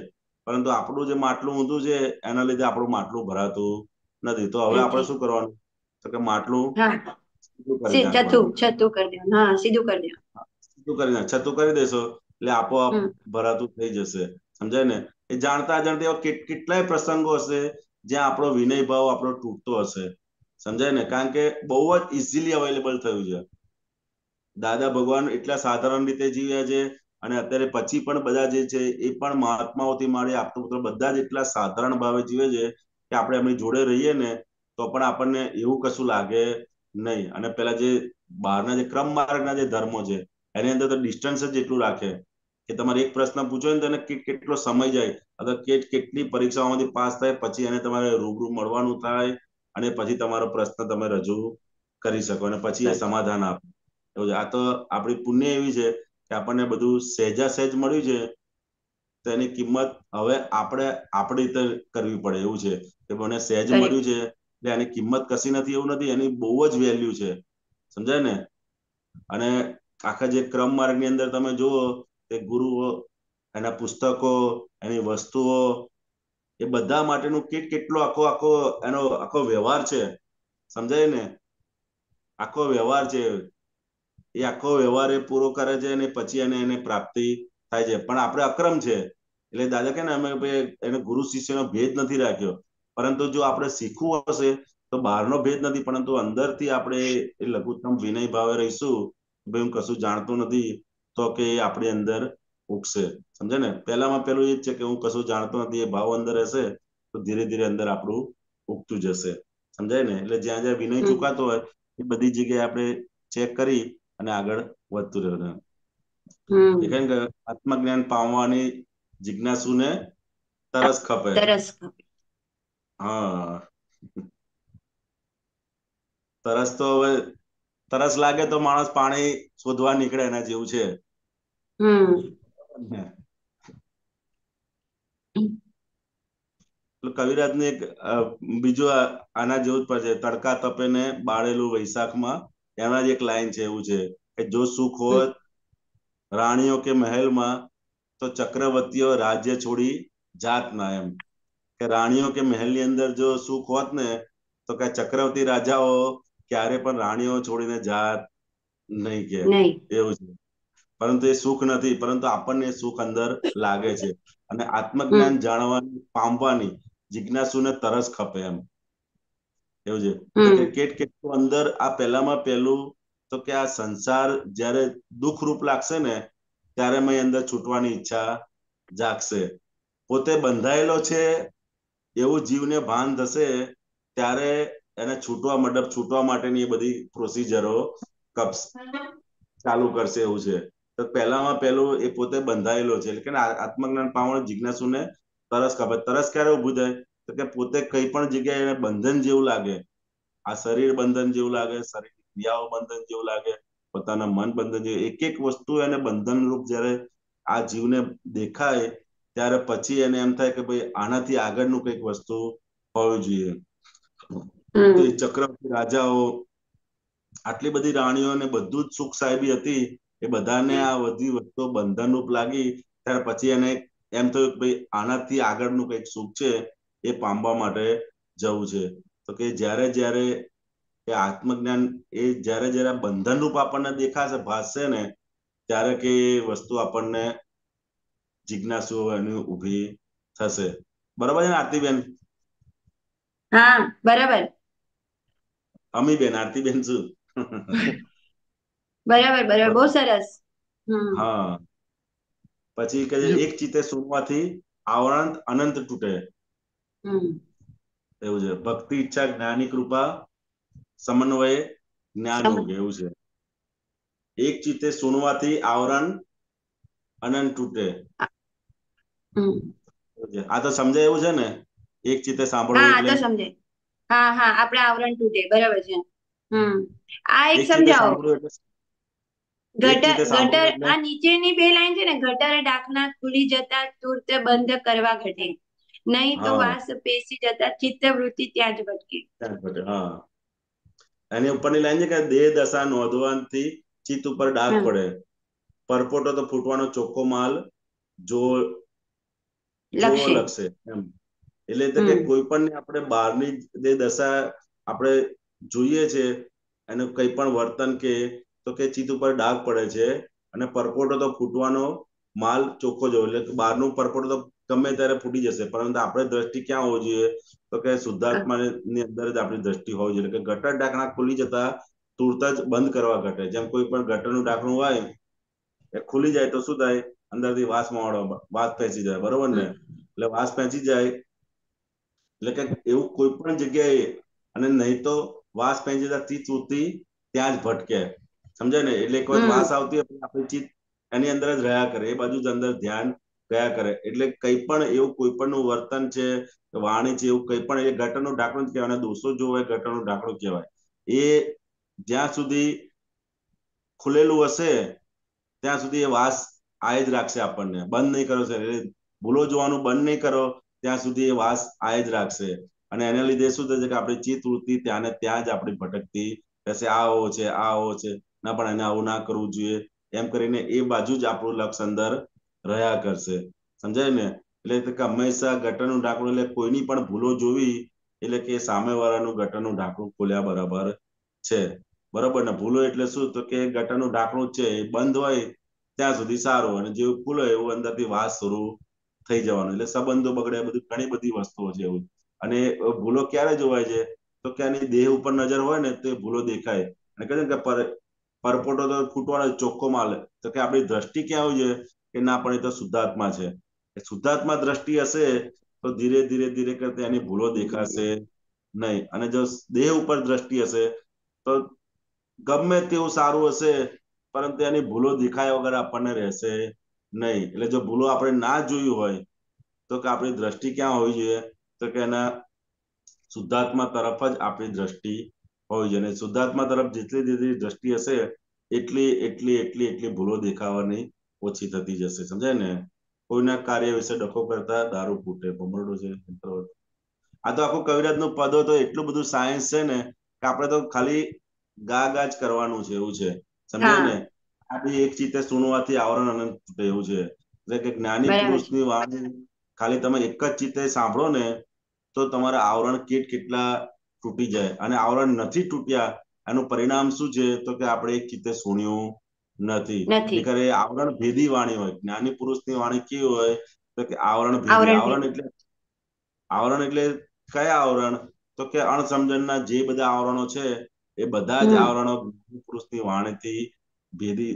પરંતુ આપણું જે માટલું ઊંધું છે એના લીધે આપણું માટલું ભરાતું નથી તો હવે આપણે શું કરવાનું તો કે માટલું કરી દેશો એટલે આપોઆપ ભરાતું થઈ જશે સમજાય ને એ જાણતા જાણતા કેટલાય પ્રસંગો હશે જ્યાં આપણો વિનય ભાવ આપણો તૂટતો હશે સમજાય ને કારણ કે બહુ જ ઇઝીલી અવેલેબલ થયું છે દાદા ભગવાન એટલા સાધારણ રીતે જીવ્યા છે અને અત્યારે પછી પણ બધા જે છે એ પણ મહાત્માઓથી મારી આપતો પુત્ર બધા જ એટલા સાધારણ ભાવે જીવે છે કે આપણે એમની જોડે રહીએ ને તો પણ આપણને એવું કશું લાગે નહીં અને પેલા જે બહારના જે ક્રમ માર્ગના જે ધર્મો છે એની અંદર તો ડિસ્ટન્સ જ એટલું રાખે કે તમારે એક પ્રશ્ન પૂછો ને તેને કેટલો સમય જાય અથવા કે કેટલી પરીક્ષાઓમાંથી પાસ થાય પછી એને તમારે રૂબરૂ મળવાનું થાય અને પછી તમારો પ્રશ્ન તમે રજૂ કરી શકો અને પછી એ સમાધાન આપો એવું છે આ તો આપણી પુણ્ય એવી છે કે આપણને બધું સહેજા સહેજ મળ્યું છે તેની કિંમત હવે આપણે આપણી રીતે કરવી પડે એવું છે કે મને સહેજ મળ્યું છે એટલે એની કિંમત કશી નથી એવું નથી એની બહુ જ વેલ્યુ છે સમજાય ને અને આખા જે ક્રમ માર્ગ ની અંદર તમે જુઓ તે ગુરુઓ એના પુસ્તકો એની વસ્તુઓ એ બધા માટેનું કેટ કેટલો આખો આખો એનો આખો વ્યવહાર છે સમજાય ને આખો વ્યવહાર છે એ આખો વ્યવહાર એ પૂરો કરે છે અને પછી એને એને પ્રાપ્તિ થાય છે પણ આપણે અક્રમ છે એટલે દાદા કે ને અમે ભાઈ એને ગુરુ શિષ્યનો ભેદ નથી રાખ્યો પરંતુ જો આપણે શીખવું હશે તો બહારનો ભેદ નથી પરંતુ અંદરથી આપણે એ લઘુત્તમ વિનય ભાવે રહીશું ભાઈ હું કશું જાણતો નથી તો કે એ આપણી અંદર ઉગશે સમજે ને પહેલામાં પહેલું એ જ છે કે હું કશું જાણતો નથી એ ભાવ અંદર રહેશે તો ધીરે ધીરે અંદર આપણું ઉગતું જશે સમજાય ને એટલે જ્યાં જ્યાં વિનય ચૂકાતો હોય એ બધી જગ્યાએ આપણે ચેક કરી અને આગળ વધતું રહેવાનું કારણ કે આત્મજ્ઞાન પામવાની જિજ્ઞાસુને તરસ ખપે તરસ હા તરસ તો હવે તરસ લાગે તો માણસ પાણી શોધવા નીકળે એના જેવું છે કવિરાજ ને એક બીજું આના જેવું જ પડશે તડકા તપે ને બાળેલું વૈશાખમાં એમાં જ એક લાઈન છે એવું છે કે જો સુખ હોત રાણીઓ કે મહેલમાં તો ચક્રવર્તીઓ રાજ્ય છોડી જાત ના એમ કે રાણીઓ કે મહેલ ની અંદર જો સુખ હોત ને તો કે ચક્રવર્તી રાજાઓ ક્યારે પણ રાણીઓ છોડીને જાત નહીં કે એવું છે પરંતુ એ સુખ નથી પરંતુ આપણને સુખ અંદર લાગે છે અને આત્મજ્ઞાન જાણવાની પામવાની જિજ્ઞાસુને તરસ ખપે એમ એવું છે ક્રિકેટ કેટલું અંદર આ પહેલામાં પહેલું તો કે આ સંસાર જ્યારે દુઃખરૂપ લાગશે ને ત્યારે મય અંદર છૂટવાની ઈચ્છા જાગશે પોતે બંધાયેલો છે એવું જીવને ભાન થશે ત્યારે એને છૂટવા મંડપ છૂટવા માટેની એ બધી પ્રોસિજરો કપ્સ ચાલુ કરશે એવું છે તો પહેલામાં પહેલું એ પોતે બંધાયેલો છે એટલે કે આત્મજ્ઞાન પામણ જિજ્ઞાસુને તરસ કાપે તરસ ક્યારે ઉભું થાય તો કે પોતે કઈ પણ જગ્યાએ બંધન જેવું લાગે આ શરીર બંધન જેવું લાગે શરીર ક્રિયાઓ બંધન જેવું લાગે પોતાના મન બંધન જેવું એક એક વસ્તુ એને રૂપ જ્યારે આ જીવને દેખાય ત્યારે પછી એને એમ થાય કે ભાઈ આનાથી આગળનું કઈક વસ્તુ હોવી જોઈએ ચક્રવર્તી રાજાઓ આટલી બધી રાણીઓ ને બધું જ સુખ સાહેબી હતી એ બધાને આ બધી વસ્તુ રૂપ લાગી ત્યારે પછી એને એમ થયું કે ભાઈ આનાથી આગળનું કઈક સુખ છે એ પામવા માટે જવું છે તો કે જ્યારે જ્યારે એ આત્મજ્ઞાન એ જ્યારે જ્યારે બંધન રૂપ આપણને દેખાશે ભાસશે ને ત્યારે કે એ વસ્તુ આપણને જિજ્ઞાસુ એની ઊભી થશે બરાબર છે ને આરતીબેન હા બરાબર અમીબેન આરતીબેન શું બરાબર બરાબર બહુ સરસ હા પછી કહે એક ચિત્તે સુરવાથી આવરણ અનંત તૂટે એવું છે ભક્તિ ઈચ્છા જ્ઞાની કૃપા સમન્વય જ્ઞાન યોગ એવું છે એક ચિત્તે સુનવાથી આવરણ અનંત તૂટે આ તો સમજાય એવું છે ને એક ચિત્તે સાંભળો હા તો સમજાય હા હા આપણે આવરણ તૂટે બરાબર છે હમ આ એક સમજાવો ગટર ગટર આ નીચેની બે લાઈન છે ને ગટર ડાકના ખુલી જતા તુરત બંધ કરવા ઘટે નહીં તો વાસ પેસી જતા ચિત્તવૃત્તિ ત્યાં જ ભટકે હા એની ઉપરની લાઈન છે કે દેહ દશા નોંધવાથી ચિત્ત ઉપર ડાઘ પડે પરપોટો તો ફૂટવાનો ચોખ્ખો માલ જો લખશે એમ એટલે કે કોઈ પણ આપણે બહારની જે દશા આપણે જોઈએ છે અને કઈ પણ વર્તન કે તો કે ચિત્ત ઉપર ડાઘ પડે છે અને પરપોટો તો ફૂટવાનો માલ ચોખ્ખો જો એટલે બહારનું પરપોટો તો ગમે ત્યારે ફૂટી જશે પરંતુ આપણે દ્રષ્ટિ ક્યાં હોવી જોઈએ તો કે શુદ્ધાત્માની અંદર જ આપણી દ્રષ્ટિ હોવી જોઈએ કે ગટર ડાકણા ખુલી જતા તુરત જ બંધ કરવા ઘટે જેમ કોઈ પણ ગટરનું ડાકણું હોય એ ખુલી જાય તો શું થાય અંદરથી વાસ માવાડો વાસ ફેંચી જાય બરોબર ને એટલે વાસ ફેંચી જાય એટલે કે એવું કોઈ પણ જગ્યાએ અને નહીં તો વાસ ફેંચી જતા ચીજ ઉતી ત્યાં જ ભટકે સમજાય ને એટલે કોઈ વાસ આવતી હોય આપણે ચીજ એની અંદર જ રહ્યા કરે એ બાજુ જ અંદર ધ્યાન કયા કરે એટલે કંઈ પણ એવું કોઈ પણ વર્તન છે વાણી છે એવું કંઈ પણ એ ગટરનું ઢાંકણું જ કહેવાય દોષો જો હોય ઘટનું ઢાંકણું કહેવાય એ જ્યાં સુધી ખુલેલું હશે ત્યાં સુધી એ વાસ આય જ રાખશે આપણને બંધ નહીં કરો સર એટલે ભૂલો જોવાનું બંધ નહીં કરો ત્યાં સુધી એ વાસ આય જ રાખશે અને એના લીધે શું થશે કે આપણી ચિત્ત વૃત્તિ ત્યાં ને ત્યાં જ આપણી ભટકતી રહેશે આ ઓ છે આ ઓ છે ના પણ એને આવું ના કરવું જોઈએ એમ કરીને એ બાજુ જ આપણું લક્ષ અંદર રહ્યા કરશે સમજાય ને એટલે કે હંમેશા ગટરનું ઢાંકણું એટલે કોઈની પણ ભૂલો જોવી એટલે કે સામે વાળાનું ગટરનું ઢાંકણું ખોલ્યા બરાબર છે બરાબર ને ભૂલો એટલે શું તો કે ગટરનું ઢાંકણું છે એ બંધ હોય ત્યાં સુધી સારું અને જેવું ખુલે એવું અંદરથી વાસ શરૂ થઈ જવાનું એટલે સંબંધો બગડે બધું ઘણી બધી વસ્તુઓ છે એવું અને ભૂલો ક્યારે જોવાય છે તો કે આની દેહ ઉપર નજર હોય ને તો એ ભૂલો દેખાય અને કહે કે પરપોટો તો ફૂટવાનો ચોખ્ખો માલ તો કે આપણી દ્રષ્ટિ ક્યાં હોય છે કે ના પણ એ તો શુદ્ધાત્મા છે શુદ્ધાત્મા દ્રષ્ટિ હશે તો ધીરે ધીરે ધીરે કરતા એની ભૂલો દેખાશે નહીં અને જો દેહ ઉપર દ્રષ્ટિ હશે તો ગમે તેવું સારું હશે પરંતુ એની ભૂલો દેખાય વગર આપણને રહેશે નહીં એટલે જો ભૂલો આપણે ના જોયું હોય તો કે આપણી દ્રષ્ટિ ક્યાં હોવી જોઈએ તો કે એના શુદ્ધાત્મા તરફ જ આપણી દ્રષ્ટિ હોવી જોઈએ અને શુદ્ધાત્મા તરફ જેટલી જેટલી દ્રષ્ટિ હશે એટલી એટલી એટલી એટલી ભૂલો દેખાવાની ઓછી થતી જશે સમજાય ને કોઈના કાર્ય વિશે ડખો કરતા દારૂ ફૂટે ભમરડો છે આ તો આખું કવિરાજનું પદો તો એટલું બધું સાયન્સ છે ને કે આપણે તો ખાલી ગા ગા જ કરવાનું છે એવું છે સમજાય ને આ બી એક ચિત્તે સુણવાથી આવરણ અનંત તૂટે એવું છે એટલે કે જ્ઞાની પુરુષની વાણી ખાલી તમે એક જ ચિત્તે સાંભળો ને તો તમારા આવરણ કેટ કેટલા તૂટી જાય અને આવરણ નથી તૂટ્યા એનું પરિણામ શું છે તો કે આપણે એક ચિત્તે સુણ્યું નથી એટલે આવરણ ભેદી વાણી હોય જ્ઞાની પુરુષની વાણી કેવી હોય તો કે આવરણ ભેદી આવરણ એટલે આવરણ એટલે કયા આવરણ તો કે અણસમજણના જે બધા આવરણો છે એ બધા જ આવરણો પુરુષની વાણીથી ભેદી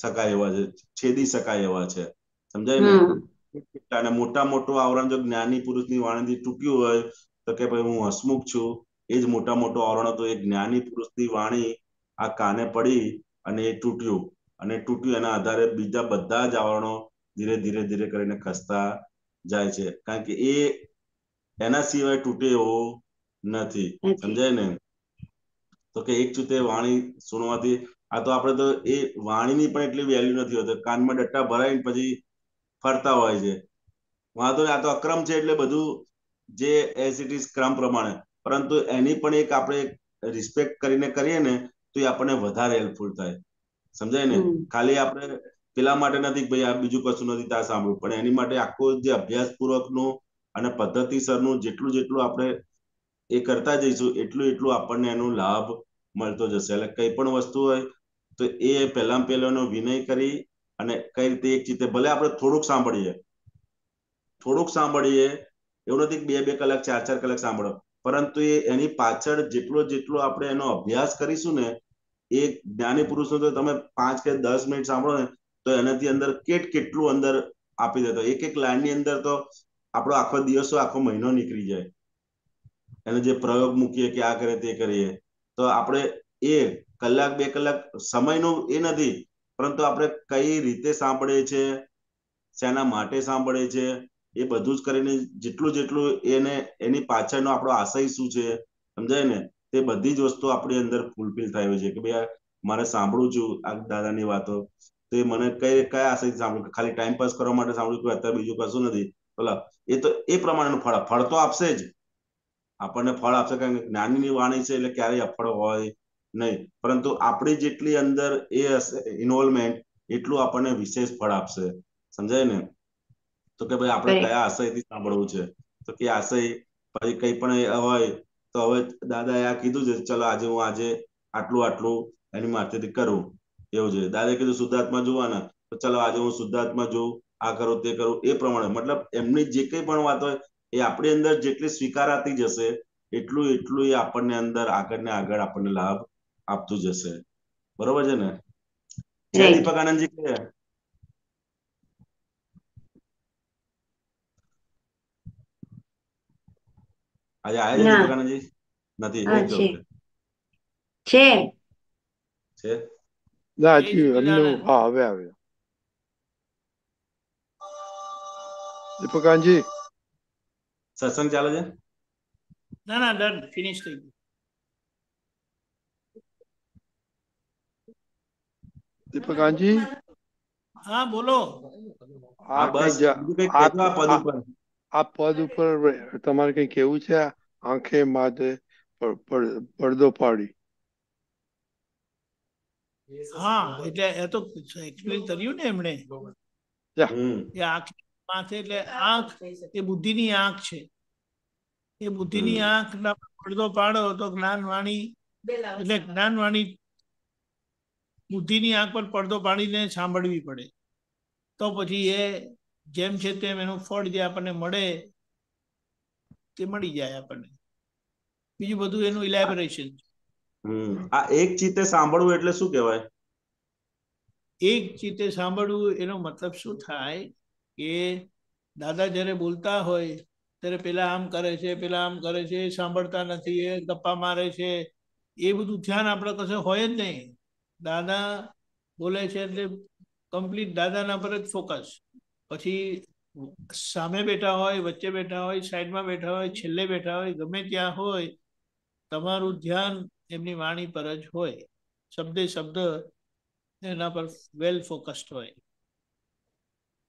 શકાય એવા છે છેદી શકાય એવા છે સમજાય ને અને મોટા મોટું આવરણ જો જ્ઞાની પુરુષની વાણીથી તૂટ્યું હોય તો કે ભાઈ હું હસમુખ છું એ જ મોટા મોટો આવરણ હતો એ જ્ઞાની પુરુષની વાણી આ કાને પડી અને એ તૂટ્યું અને તૂટ્યું એના આધારે બીજા બધા જ આવરણો ધીરે ધીરે ધીરે કરીને ખસતા જાય છે કારણ કે એ એના સિવાય તૂટે એવો નથી સમજાય ને તો કે એક ચૂતે વાણી સુનવાથી આ તો આપણે તો એ વાણીની પણ એટલી વેલ્યુ નથી હોતી કાનમાં ડટ્ટા ભરાઈને પછી ફરતા હોય છે વાંધો આ તો અક્રમ છે એટલે બધું જે એસિટીસ ક્રમ પ્રમાણે પરંતુ એની પણ એક આપણે રિસ્પેક્ટ કરીને કરીએ ને તો એ આપણને વધારે હેલ્પફુલ થાય સમજાય ને ખાલી આપણે પેલા માટે નથી ભાઈ આ બીજું કશું નથી ત્યાં સાંભળવું પણ એની માટે આખો જે અભ્યાસપૂર્વકનો અને પદ્ધતિસર નું જેટલું જેટલું આપણે એ કરતા જઈશું એટલું એટલું આપણને એનો લાભ મળતો જશે એટલે કઈ પણ વસ્તુ હોય તો એ પહેલા પહેલાનો વિનય કરી અને કઈ રીતે એક ચિત્તે ભલે આપણે થોડુંક સાંભળીએ થોડુંક સાંભળીએ એવું નથી બે બે કલાક ચાર ચાર કલાક સાંભળો પરંતુ એ એની પાછળ જેટલો જેટલો આપણે એનો અભ્યાસ કરીશું ને એક જ્ઞાની પુરુષનું તો તમે પાંચ કે દસ મિનિટ સાંભળો ને તો એનાથી અંદર કેટ કેટલું અંદર આપી દેતો એક એક લાઈનની અંદર તો આપણો આખો દિવસો આખો મહિનો નીકળી જાય એને જે પ્રયોગ મૂકીએ કે આ કરે તે કરીએ તો આપણે એ કલાક બે કલાક સમયનો એ નથી પરંતુ આપણે કઈ રીતે સાંભળે છે શેના માટે સાંભળે છે એ બધું જ કરીને જેટલું જેટલું એને એની પાછળનો આપણો આશય શું છે સમજાય ને તે બધી જ વસ્તુ આપણી અંદર ફૂલફિલ થાય છે કે ભાઈ મારે સાંભળું છું આ દાદાની વાતો તે મને કઈ કયા આશય સાંભળું ખાલી ટાઈમ પાસ કરવા માટે સાંભળ્યું કે અત્યારે બીજું કશું નથી બોલા એ તો એ પ્રમાણેનું ફળ ફળ તો આપશે જ આપણને ફળ આપશે કારણ કે જ્ઞાનીની વાણી છે એટલે ક્યારેય અફળ હોય નહીં પરંતુ આપણી જેટલી અંદર એ હશે ઇન્વોલ્વમેન્ટ એટલું આપણને વિશેષ ફળ આપશે સમજાય ને તો કે ભાઈ આપણે કયા આશયથી સાંભળવું છે તો કે આશય પછી કઈ પણ હોય તો હવે દાદા એ આ કીધું છે ચલો આજે હું આજે આટલું આટલું એની માથેથી કરું એવું છે દાદા કીધું શુદ્ધાત્મા જોવાના તો ચલો આજે હું શુદ્ધાત્મા જોઉં આ કરું તે કરું એ પ્રમાણે મતલબ એમની જે કંઈ પણ વાત હોય એ આપણી અંદર જેટલી સ્વીકારાતી જશે એટલું એટલું એ આપણને અંદર આગળ ને આગળ આપણને લાભ આપતું જશે બરોબર છે ને દીપક આનંદજી કે આજે આવે છે દુકાનજી નથી એ છે છે ના જી હા હવે આવ્યો દીપકાનજી સત્સંગ ચાલે છે ના ના ડન ફિનિશ થઈ ગયું દીપકાનજી હા બોલો હા બસ આ પદ ઉપર આ પદ ઉપર તમારે કઈ કેવું છે આંખે માથે પડદો પાડી હા એટલે એ તો એક્સપ્લેન કર્યું ને એમણે એ આંખ માથે એટલે આંખ એ બુદ્ધિની આંખ છે એ બુદ્ધિની આંખ પડદો પાડો તો જ્ઞાન વાણી એટલે જ્ઞાન વાણી બુદ્ધિની આંખ પર પડદો પાડીને સાંભળવી પડે તો પછી એ જેમ છે તેમ એનું ફળ જે આપણને મળે તે મળી જાય આપણને બીજું બધું એનું ઇલેબોરેશન આ એક ચીતે સાંભળવું એટલે શું કહેવાય એક ચીતે સાંભળવું એનો મતલબ શું થાય કે દાદા જ્યારે બોલતા હોય ત્યારે પેલા આમ કરે છે પેલા આમ કરે છે સાંભળતા નથી એ ગપ્પા મારે છે એ બધું ધ્યાન આપણે કશે હોય જ નહીં દાદા બોલે છે એટલે કમ્પ્લીટ દાદાના પર જ ફોકસ પછી સામે બેઠા હોય વચ્ચે બેઠા હોય સાઈડમાં બેઠા હોય છેલ્લે બેઠા હોય ગમે ત્યાં હોય તમારું ધ્યાન એમની વાણી પર જ હોય શબ્દે શબ્દ એના પર વેલ ફોકસ્ડ હોય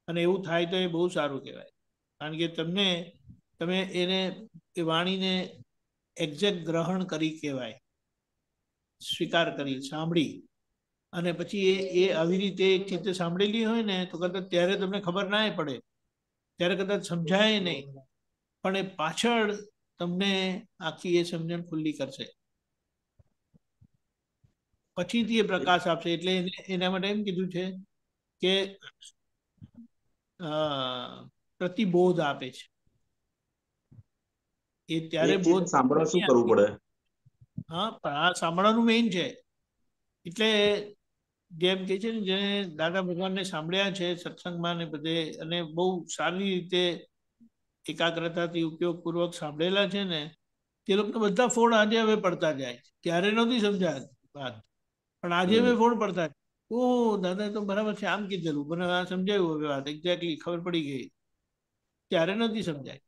અને એવું થાય તો એ બહુ સારું કહેવાય કારણ કે તમને તમે એને એ વાણીને એક્ઝેક્ટ ગ્રહણ કરી કહેવાય સ્વીકાર કરી સાંભળી અને પછી એ એ આવી રીતે એક ચિત્ત સાંભળેલી હોય ને તો કદાચ ત્યારે તમને ખબર ના પડે ત્યારે કદાચ સમજાય નહીં પણ એ પાછળ તમને આખી એ સમજણ ખુલ્લી કરશે પછીથી એ પ્રકાશ આપશે એટલે એના માટે એમ કીધું છે કે પ્રતિબોધ આપે છે એ ત્યારે બોધ સાંભળવા શું કરવું પડે હા પણ આ સાંભળવાનું મેઇન છે એટલે જેમ કે છે ને જેને દાદા ભગવાનને સાંભળ્યા છે સત્સંગમાં ને બધે અને બહુ સારી રીતે એકાગ્રતાથી પૂર્વક સાંભળેલા છે ને તે લોકોને બધા ફોન આજે હવે પડતા જાય ત્યારે નથી સમજાતી વાત પણ આજે હવે ફોન પડતા ઓ દાદા તો બરાબર છે આમ કીધેલું મને આ સમજાયું હવે વાત એક્ઝેક્ટલી ખબર પડી ગઈ ત્યારે નથી સમજાય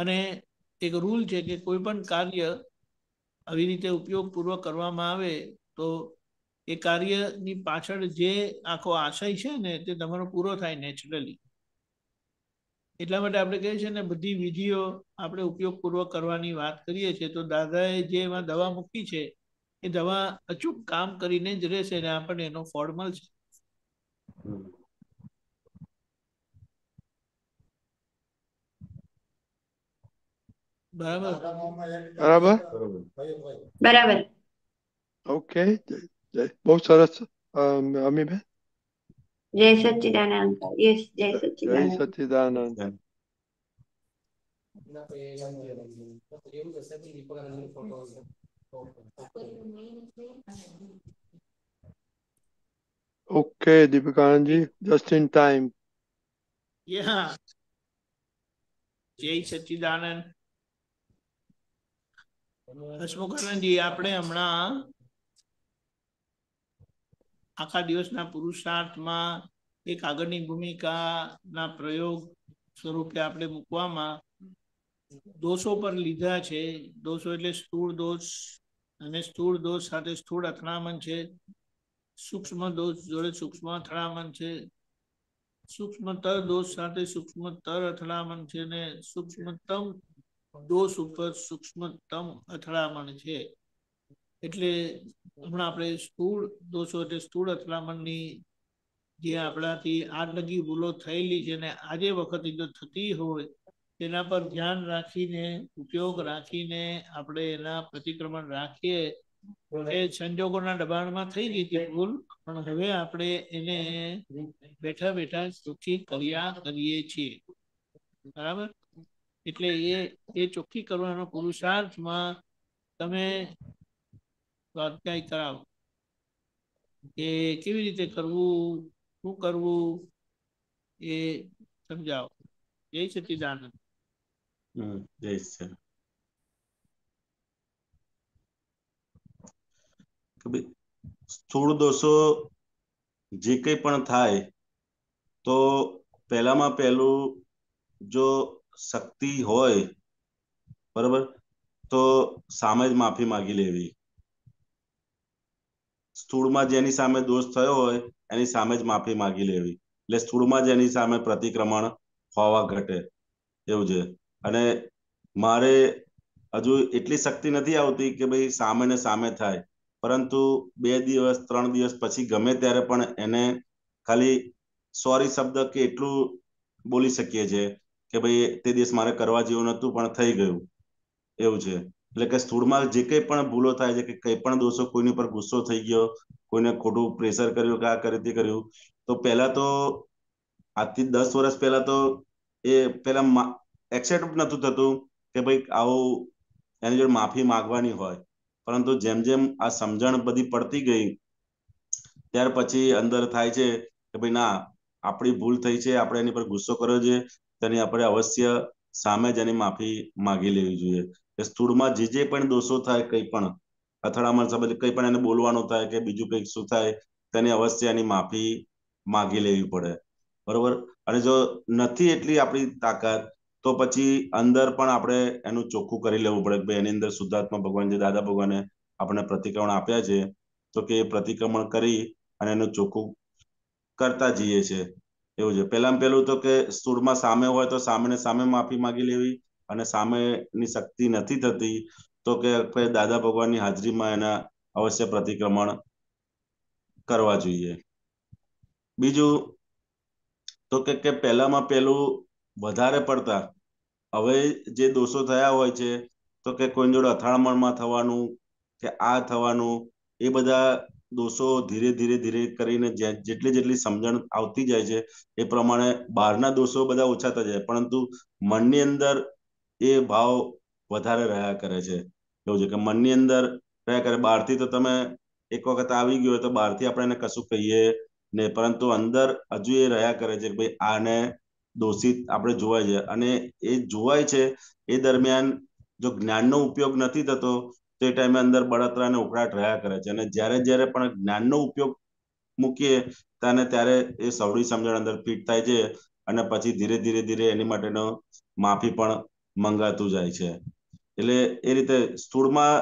અને એક રૂલ છે કે કોઈ પણ કાર્ય આવી રીતે ઉપયોગપૂર્વક કરવામાં આવે તો એ કાર્યની પાછળ જે આખો આશય છે ને તે તમારો પૂરો થાય નેચરલી એટલા માટે આપણે કહીએ છીએ ને બધી વિધિઓ આપણે ઉપયોગપૂર્વક કરવાની વાત કરીએ છીએ તો દાદાએ જે એમાં દવા મૂકી છે એ દવા અચૂક કામ કરીને જ રહેશે ને આપણને એનો ફોર્મલ છે બરાબર બરાબર ઓકે બહુ સરસ અમીબેન જય સચ્ચિદાનંદ યસ જય સચ્ચિદાનંદ જય Satchidanand okay Deepikanandji just in time yeah જય સચ્ચિદાનંદ હસમુખાનંદજી આપણે હમણાં આખા દિવસના પુરુષાર્થમાં એક આગળની ભૂમિકાના પ્રયોગ સ્વરૂપે આપણે મૂકવામાં દોષો પર લીધા છે દોષો એટલે સ્થૂળ દોષ અને સ્થૂળ દોષ સાથે સ્થૂળ અથડામણ છે સૂક્ષ્મ દોષ જોડે સૂક્ષ્મ અથડામણ છે સૂક્ષ્મતર દોષ સાથે સૂક્ષ્મતર અથડામણ છે ને સૂક્ષ્મતમ દોષ ઉપર સૂક્ષ્મતમ અથડામણ છે એટલે હમણાં આપણે સ્થૂળ દોષો એટલે સ્થૂળ અથડામણની જે આપણાથી આટલી ભૂલો થયેલી છે ને આજે વખતે જો થતી હોય તેના પર ધ્યાન રાખીને ઉપયોગ રાખીને આપણે એના પ્રતિક્રમણ રાખીએ એ સંજોગોના દબાણમાં થઈ ગઈ હતી ભૂલ પણ હવે આપણે એને બેઠા બેઠા સુખી કર્યા કરીએ છીએ બરાબર એટલે એ એ ચોખ્ખી કરવાનો પુરુષાર્થમાં તમે સ્વાધ્યાય કરાવો કે કેવી રીતે કરવું શું કરવું એ સમજાવો જય સચિદાનંદ જય છે સ્થૂળ દોષો જે કંઈ પણ થાય તો પહેલામાં પહેલું જો શક્તિ હોય બરોબર તો સામે જ માફી માગી લેવી સ્થૂળમાં જેની સામે દોષ થયો હોય એની સામે જ માફી માંગી લેવી એટલે સ્થૂળમાં જેની સામે પ્રતિક્રમણ હોવા ઘટે એવું છે અને મારે હજુ એટલી શક્તિ નથી આવતી કે ભાઈ સામે ને સામે થાય પરંતુ બે દિવસ ત્રણ દિવસ પછી ગમે ત્યારે પણ એને ખાલી સોરી શબ્દ કે એટલું બોલી શકીએ છીએ કે ભાઈ તે દિવસ મારે કરવા જેવું નહોતું પણ થઈ ગયું એવું છે એટલે કે સ્થૂળમાં જે કંઈ પણ ભૂલો થાય છે કે કંઈ પણ દોષો કોઈની પર ગુસ્સો થઈ ગયો કોઈને ખોટું પ્રેશર કર્યું કે આ કરી તે કર્યું તો પહેલા તો આજથી દસ વર્ષ પહેલા તો એ પેલા એક્સેપ્ટ નહોતું થતું કે ભાઈ આવું એની જોડે માફી માગવાની હોય પરંતુ જેમ જેમ આ સમજણ બધી પડતી ગઈ ત્યાર પછી અંદર થાય છે કે ભાઈ ના આપણી ભૂલ થઈ છે આપણે એની પર ગુસ્સો કર્યો છે તેની આપણે અવશ્ય સામે જ માફી માગી લેવી જોઈએ સ્થૂળમાં જે જે પણ દોષો થાય કંઈ પણ અથડામણ સંબંધિત કંઈ પણ એને બોલવાનું થાય કે બીજું કંઈક શું થાય તેની અવશ્ય એની માફી માગી લેવી પડે બરોબર અને જો નથી એટલી આપણી તાકાત તો પછી અંદર પણ આપણે એનું ચોખ્ખું કરી લેવું પડે ભાઈ એની અંદર શુદ્ધાત્મા ભગવાન જે દાદા ભગવાને આપણને પ્રતિક્રમણ આપ્યા છે તો કે એ પ્રતિક્રમણ કરી અને એનું ચોખ્ખું કરતા જઈએ છે એવું છે પહેલામાં પહેલું તો કે સૂળમાં સામે હોય તો સામેને સામે માફી માગી લેવી અને સામેની શક્તિ નથી થતી તો કે દાદા ભગવાનની હાજરીમાં એના અવશ્ય પ્રતિક્રમણ કરવા જોઈએ બીજું તો કે કે પહેલામાં પહેલું વધારે પડતા હવે જે દોષો થયા હોય છે તો કે કોઈ જોડે અથડામણમાં થવાનું કે આ થવાનું એ બધા દોષો ધીરે ધીરે ધીરે કરીને જેટલી જેટલી સમજણ આવતી જાય છે એ પ્રમાણે બહારના દોષો બધા ઓછા થતા જાય પરંતુ મનની અંદર એ ભાવ વધારે રહ્યા કરે છે એવું છે કે મનની અંદર રહ્યા કરે બહારથી તો તમે એક વખત આવી ગયો તો બહારથી આપણે એને કશું કહીએ ને પરંતુ અંદર હજુ એ રહ્યા કરે છે કે ભાઈ આને દોષિત આપણે જોવાય છે અને એ જોવાય છે એ દરમિયાન જો જ્ઞાનનો ઉપયોગ નથી થતો તો એ ટાઈમે અંદર બળતરા અને ઉકળાટ રહ્યા કરે છે અને જ્યારે જ્યારે પણ જ્ઞાનનો ઉપયોગ મૂકીએ ત્યારે ત્યારે એ સૌરી સમજણ અંદર ફિટ થાય છે અને પછી ધીરે ધીરે ધીરે એની માટેનો માફી પણ મંગાતું જાય છે એટલે એ રીતે સ્થૂળમાં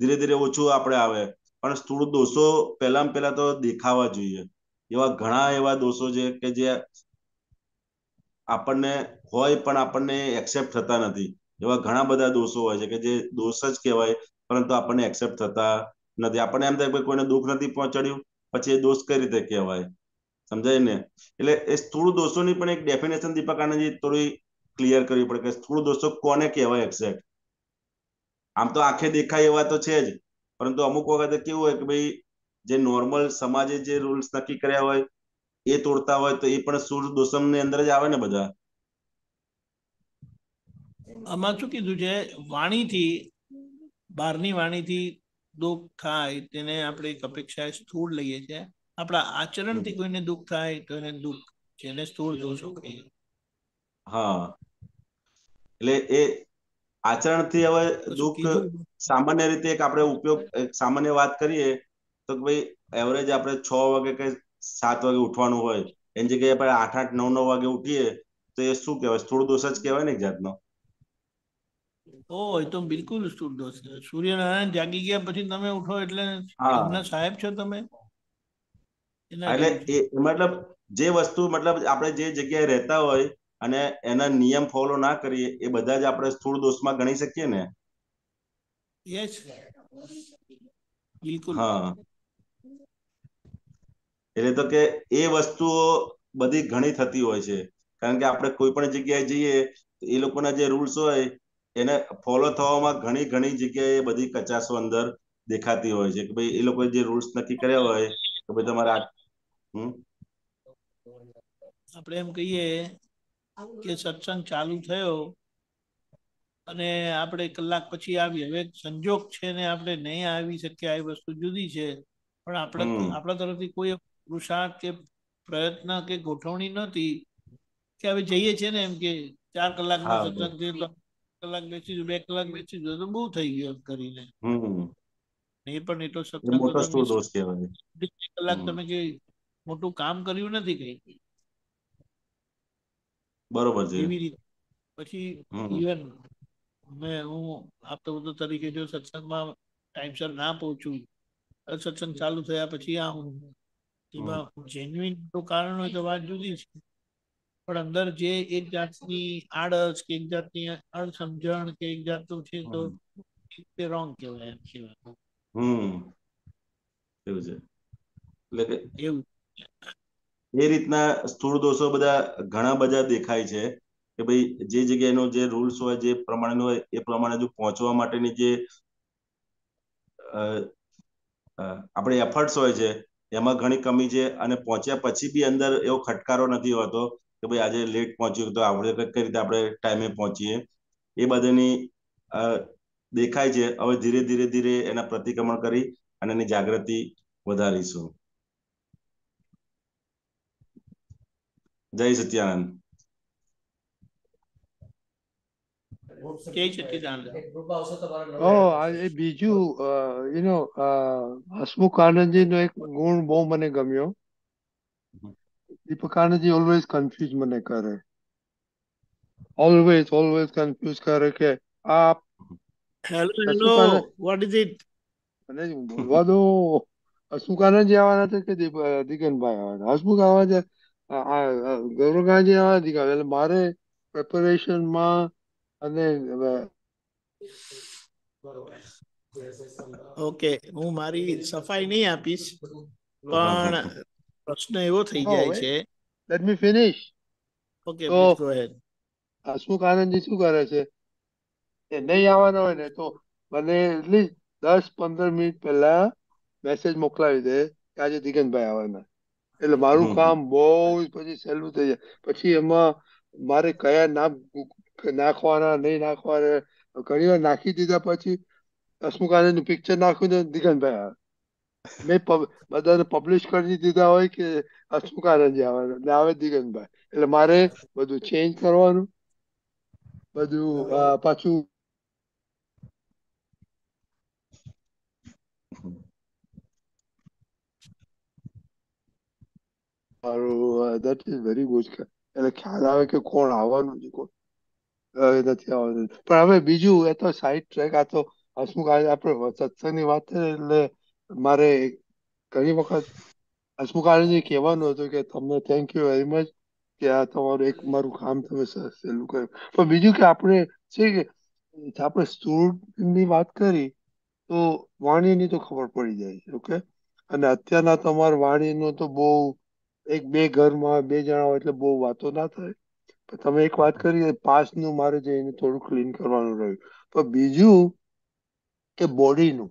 ધીરે ધીરે ઓછું આપણે આવે પણ સ્થૂળ દોષો પહેલામાં પહેલા તો દેખાવા જોઈએ એવા ઘણા એવા દોષો છે કે જે આપણને હોય પણ આપણને એક્સેપ્ટ થતા નથી એવા ઘણા બધા દોષો હોય છે કે જે દોષ જ કહેવાય પરંતુ આપણને એક્સેપ્ટ થતા નથી આપણને એમ થાય કે કોઈને દુઃખ નથી પહોંચાડ્યું પછી એ દોષ કઈ રીતે કહેવાય સમજાય ને એટલે એ સ્થૂળ દોષોની પણ એક ડેફિનેશન દીપક આનંદજી થોડી ક્લિયર કરવી પડે કે સ્થૂળ દોષો કોને કહેવાય એક્ઝેક્ટ આમ તો આંખે દેખાય એવા તો છે જ પરંતુ અમુક વખતે કેવું હોય કે ભાઈ જે નોર્મલ સમાજે જે રૂલ્સ નક્કી કર્યા હોય એ તોડતા હોય તો એ પણ દોષમ ની અંદર જ આવે ને બધા આમાં શું કીધું છે વાણીથી બહારની વાણીથી દુઃખ થાય તેને આપણે એક અપેક્ષાએ સ્થૂળ લઈએ છીએ આપણા આચરણથી કોઈને દુઃખ થાય તો એને દુઃખ જેને સ્થૂળ દોષો કહીએ હા એટલે એ આચરણથી હવે દુઃખ સામાન્ય રીતે એક આપણે ઉપયોગ સામાન્ય વાત કરીએ તો ભાઈ એવરેજ આપણે છ વાગે કે સાત વાગે ઉઠવાનું હોય એની જગ્યાએ આપણે આઠ આઠ નવ નવ વાગે ઉઠીએ તો એ શું કહેવાય સ્થૂળ દોષ જ કહેવાય ને જાતનો ઓ એ તો બિલકુલ સૂર્યનારાયણ જાગી ગયા પછી તમે ઉઠો એટલે એમના સાહેબ છો તમે એટલે મતલબ જે વસ્તુ મતલબ આપણે જે જગ્યાએ રહેતા હોય અને એના નિયમ ફોલો ના કરીએ એ બધા જ આપણે સ્થૂળ દોષમાં ગણી શકીએ ને યસ બિલકુલ હા એટલે તો કે એ વસ્તુઓ બધી ઘણી થતી હોય છે કારણ કે આપણે કોઈ પણ જગ્યાએ જઈએ એ લોકોના જે રૂલ્સ હોય એને ફોલો થવામાં ઘણી ઘણી જગ્યાએ બધી કચાસો અંદર દેખાતી હોય છે કે ભાઈ એ લોકો જે રૂલ્સ નક્કી કર્યા હોય કે ભાઈ તમારે આપણે એમ કહીએ કે સત્સંગ ચાલુ થયો અને આપણે કલાક પછી આવી હવે સંજોગ છે ને આપણે નહીં આવી શકીએ એ વસ્તુ જુદી છે પણ આપણે આપણા તરફથી કોઈ પુરુષાર્થ કે પ્રયત્ન કે ગોઠવણી નથી કે હવે જઈએ છે ને એમ કે ચાર કલાકનો સત્સંગ થયો કલાક બેસી બે કલાક બેસી ગયો તો બહુ થઈ ગયો કરીને એ પણ એટલો સત્તા મોટો સ્થૂળ દોષ કહેવાય કલાક તમે જે મોટું કામ કર્યું નથી કઈ બરોબર છે એવી રીતે પછી ઇવન મેં હું આપતો બધો તરીકે જો સત્સંગમાં ટાઈમસર ના પહોંચું સત્સંગ ચાલુ થયા પછી આ હું જેન્યુઇન કારણ હોય તો વાત જુદી છે પણ અંદર જે એક જાતની આડસ કે એક જાતની અણસમજણ કે એક જાતનું છે તો તે રોંગ કહેવાય એમ કહેવાય હમ એવું છે એટલે કે એવું એ રીતના સ્થૂળ દોષો બધા ઘણા બધા દેખાય છે કે ભાઈ જે જગ્યાનો જે રૂલ્સ હોય જે પ્રમાણે હોય એ પ્રમાણે જો પહોંચવા માટેની જે આપણે એફર્ટ્સ હોય છે એમાં ઘણી કમી છે અને પહોંચ્યા પછી બી અંદર એવો ખટકારો નથી હોતો કે ભાઈ આજે લેટ પહોંચ્યું તો આપણે કઈ રીતે આપણે ટાઈમે પહોંચીએ એ બધાની દેખાય છે હવે ધીરે ધીરે ધીરે એના પ્રતિક્રમણ કરી અને એની જાગૃતિ વધારીશું જય સત્યાનંદ બીજું યુ નો હસમુખ નો એક ગુણ બહુ મને ગમ્યો દીપકાનજી ઓલવેઝ કન્ફ્યુઝ મને કરે ઓલવેઝ ઓલવેઝ કન્ફ્યુઝ કરે કે આપ હેલો વોટ ઇઝ ઇટ અને બોલવા દો હસમુખાનજી આવવાના છે કે દીકનભાઈ આવવાના હસમુખ આવવાના છે ગૌરવકાનજી આવવાના દીકન એટલે મારે પ્રેપરેશનમાં અને ઓકે હું મારી સફાઈ નહીં આપીશ પણ પ્રશ્ન એવો થઈ જાય છે let me finish okay go ahead Ashok Anandji શું કરે છે એ નહીં આવવાના હોય ને તો મને એટલીસ્ટ દસ પંદર મિનિટ પહેલા મેસેજ મોકલાવી દે કે આજે દિગનભાઈ આવવાના એટલે મારું કામ બહુ પછી સહેલું થઈ જાય પછી એમાં મારે કયા નામ નાખવાના નહીં નાખવાના ઘણી વાર નાખી દીધા પછી હસમુખ આનંદનું પિક્ચર નાખ્યું ને આવે મેં બધાને પબ્લિશ કરી દીધા હોય કે આ શું કારણ છે આવવાનું એટલે આવે દિગંતભાઈ એટલે મારે બધું ચેન્જ કરવાનું બધું પાછું મારું દેટ ઇઝ વેરી ગુડ એટલે ખ્યાલ આવે કે કોણ આવવાનું છે કોણ નથી આવવાનું પણ હવે બીજું એ તો સાઈડ ટ્રેક આ તો હસમુખ આજે આપણે સત્સંગની વાત થઈ એટલે મારે ઘણી વખત હસમુખ આનંદજી કહેવાનું હતું કે તમને થેન્ક યુ વેરી મચ કે આ તમારું એક મારું કામ તમે સહેલું કર્યું પણ બીજું કે આપણે છે કે આપણે સ્ટુડન્ટની વાત કરી તો વાણીની તો ખબર પડી જાય ઓકે અને અત્યારના તમારા વાણીનો તો બહુ એક બે ઘરમાં બે જણા હોય એટલે બહુ વાતો ના થાય પણ તમે એક વાત કરી પાસનું મારે જઈને થોડું ક્લીન કરવાનું રહ્યું પણ બીજું કે બોડીનું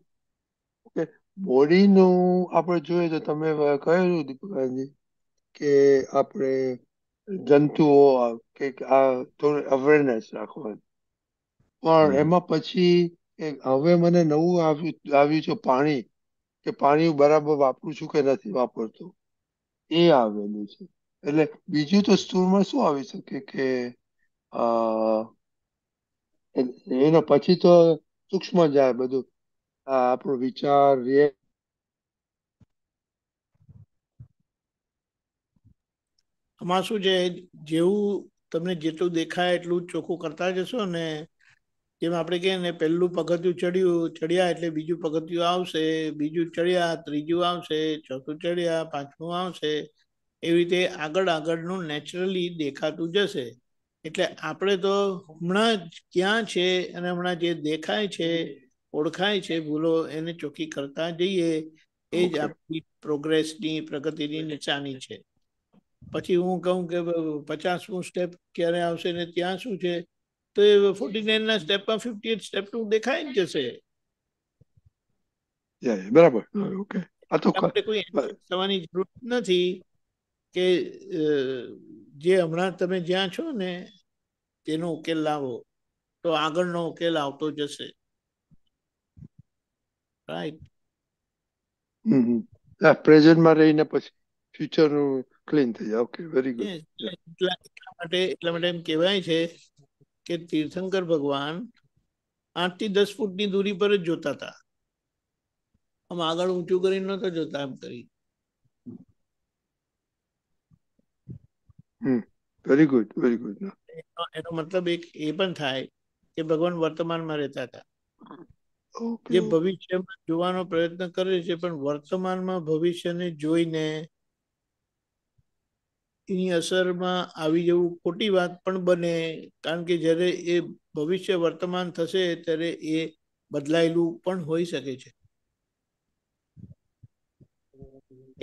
બોડીનું આપણે જોઈએ તો તમે કહેલું દીપકાજી કે આપણે જંતુઓ કે આ થોડું અવેરનેસ રાખવાનું પણ એમાં પછી હવે મને નવું આવ્યું છે પાણી કે પાણી બરાબર વાપરું છું કે નથી વાપરતો એ આવેલું છે એટલે બીજું તો સ્ટોરમાં શું આવી શકે કે એના પછી તો સૂક્ષ્મ જાય બધું આપણો વિચાર આમાં શું છે જેવું તમને જેટલું દેખાય એટલું ચોખ્ખું કરતા જશો ને જેમ આપણે કહીએ ને પહેલું પગથિયું ચડ્યું ચડ્યા એટલે બીજું પગથિયું આવશે બીજું ચડ્યા ત્રીજું આવશે ચોથું ચડ્યા પાંચમું આવશે એવી રીતે આગળ આગળનું નેચરલી દેખાતું જશે એટલે આપણે તો હમણાં જ ક્યાં છે અને હમણાં જે દેખાય છે ઓળખાય છે ભૂલો એને ચોખ્ખી કરતા જઈએ એ જ આપણી પ્રોગ્રેસની પ્રગતિની નિશાની છે પછી હું કહું કે પચાસમું સ્ટેપ ક્યારે આવશે ને ત્યાં શું છે તો એ ફોર્ટી નાઇનના સ્ટેપમાં ફિફ્ટી સ્ટેપ નું દેખાય જ જશે બરાબર ઓકે આ કોઈ થવાની જરૂર નથી કે જે હમણાં તમે જ્યાં છો ને તેનો ઉકેલ લાવો તો આગળનો ઉકેલ આવતો જશે રાઈટ હમ પ્રેઝન્ટમાં રહીને પછી ફ્યુચરનું ક્લીન થઈ જાય ઓકે વેરી ગુડ એટલા માટે એટલા માટે એમ કહેવાય છે કે તીર્થંકર ભગવાન આઠ થી દસ ફૂટની દૂરી પર જ જોતા હતા આમ આગળ ઊંચું કરીને નતા જોતા એમ કરી વેરી ગુડ વેરી ગુડ એનો મતલબ એક એ પણ થાય કે ભગવાન વર્તમાનમાં રહેતા હતા જે ભવિષ્યમાં જોવાનો પ્રયત્ન કરે છે પણ વર્તમાનમાં ભવિષ્યને જોઈને એની અસરમાં આવી જવું ખોટી વાત પણ બને કારણ કે જ્યારે એ ભવિષ્ય વર્તમાન થશે ત્યારે એ બદલાયેલું પણ હોઈ શકે છે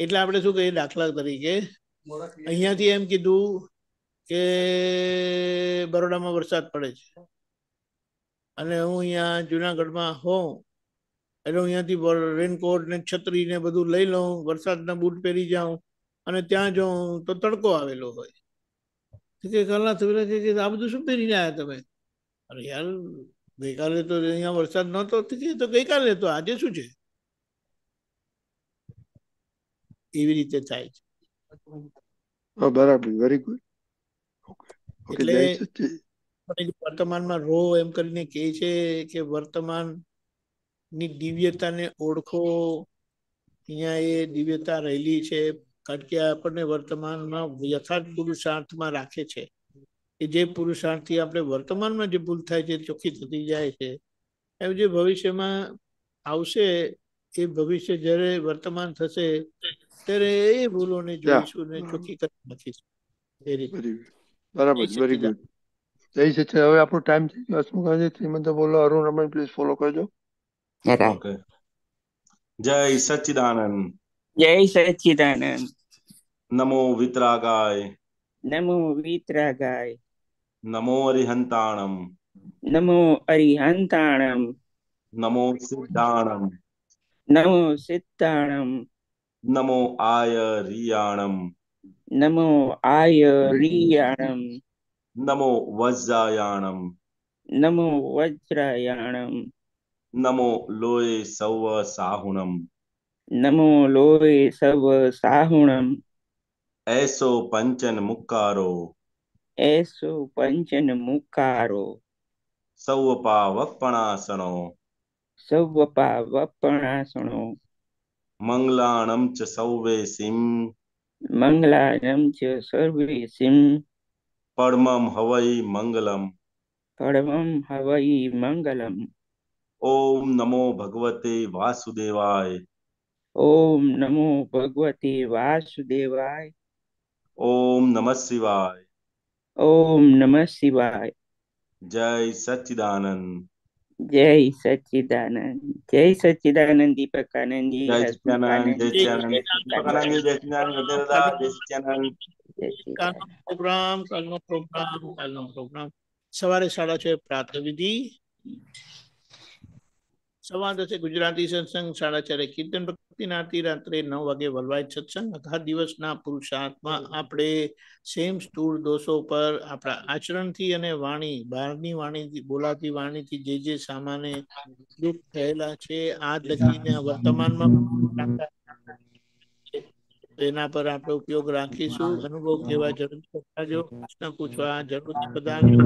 એટલે આપણે શું કહીએ દાખલા તરીકે અહીંયાથી એમ કીધું કે બરોડામાં વરસાદ પડે છે અને હું અહીંયા જુનાગઢમાં હોઉં એટલે હું અહીંયાથી રેનકોટ ને છત્રી ને બધું લઈ લઉં વરસાદના બૂટ પહેરી જાઉં અને ત્યાં જાઉં તો તડકો આવેલો હોય કે કલાક સવેરા કે આ બધું શું પહેરીને આવ્યા તમે અરે યાર ગઈકાલે તો અહીંયા વરસાદ નહોતો તો ગઈકાલે તો આજે શું છે એવી રીતે થાય છે બરાબર વેરી ગુડ એટલે વર્તમાનમાં રો એમ કરીને કહે છે કે વર્તમાનની દિવ્યતાને ઓળખો અહીંયા એ દિવ્યતા રહેલી છે કારણ કે આપણને વર્તમાનમાં યથાર્થ પુરુષાર્થમાં રાખે છે કે જે પુરુષાર્થથી આપણે વર્તમાનમાં જે ભૂલ થાય છે ચોખ્ખી થતી જાય છે એમ જે ભવિષ્યમાં આવશે એ ભવિષ્ય જ્યારે વર્તમાન થશે ત્યારે એ ભૂલોને જોઈશું ને ચોખ્ખી કરી નાખીશું એ રીતે બરાબર વેરી ગુડ જય છે હવે આપણો ટાઈમ થઈ ગયો હસમુખાજી શ્રીમંત બોલો અરુણ રમણ પ્લીઝ ફોલો કરજો જય સચિદાનંદ જય સચિદાનંદ નમો વિતરાગાય નમો વિતરાગાય નમો અરિહંતાણમ નમો અરિહંતાણમ નમો સિદ્ધાણમ નમો સિદ્ધાણમ નમો આય રિયાણમ નમો આય રિયાણમ નમો વજ્રાયાણમ નમો વજ્રાયાણમ નમો લોય સવ સાહુણમ નમો લોય સવ સાહુણમ એસો પંચન મુકારો એસો પંચન મુકારો સૌવપા વપણાસણો સૌવપા વપણાસણો મંગલાણમ ચ સૌવેસીમ મંગલાણમ ચ સર્વેસીમ परमं हवई मंगलम परमं हवई मंगलम ओम नमो भगवते वासुदेवाय ओम नमो भगवते वासुदेवाय ओम नमः शिवाय ओम नमः शिवाय जय सच्चिदानंद जय सच्चिदानंद जय सच्चिदानंद दीपक आनंद जय सच्चिदानंद जय सच्चिदानंद दीपक आनंद जय सच्चिदानंद जय सच्चिदानंद પ્રોગ્રામ કાલનો પ્રોગ્રામ કાલનો પ્રોગ્રામ સવારે સાડા છ પ્રાતવિધિ સવાર દસે ગુજરાતી સત્સંગ સાડા ચારે કીર્તન ભક્તિ આરતી રાત્રે નવ વાગે વલવાય સત્સંગ આખા દિવસના પુરુષાર્થમાં આપણે સેમ સ્થૂળ દોષો પર આપણા આચરણથી અને વાણી બહારની વાણીથી બોલાતી વાણીથી જે જે સામાને દુઃખ થયેલા છે આ લખીને વર્તમાનમાં તેના પર આપણે ઉપયોગ રાખીશું અનુભવ કેવા જરૂર કરજો પ્રશ્ન પૂછવા જરૂર બતાવજો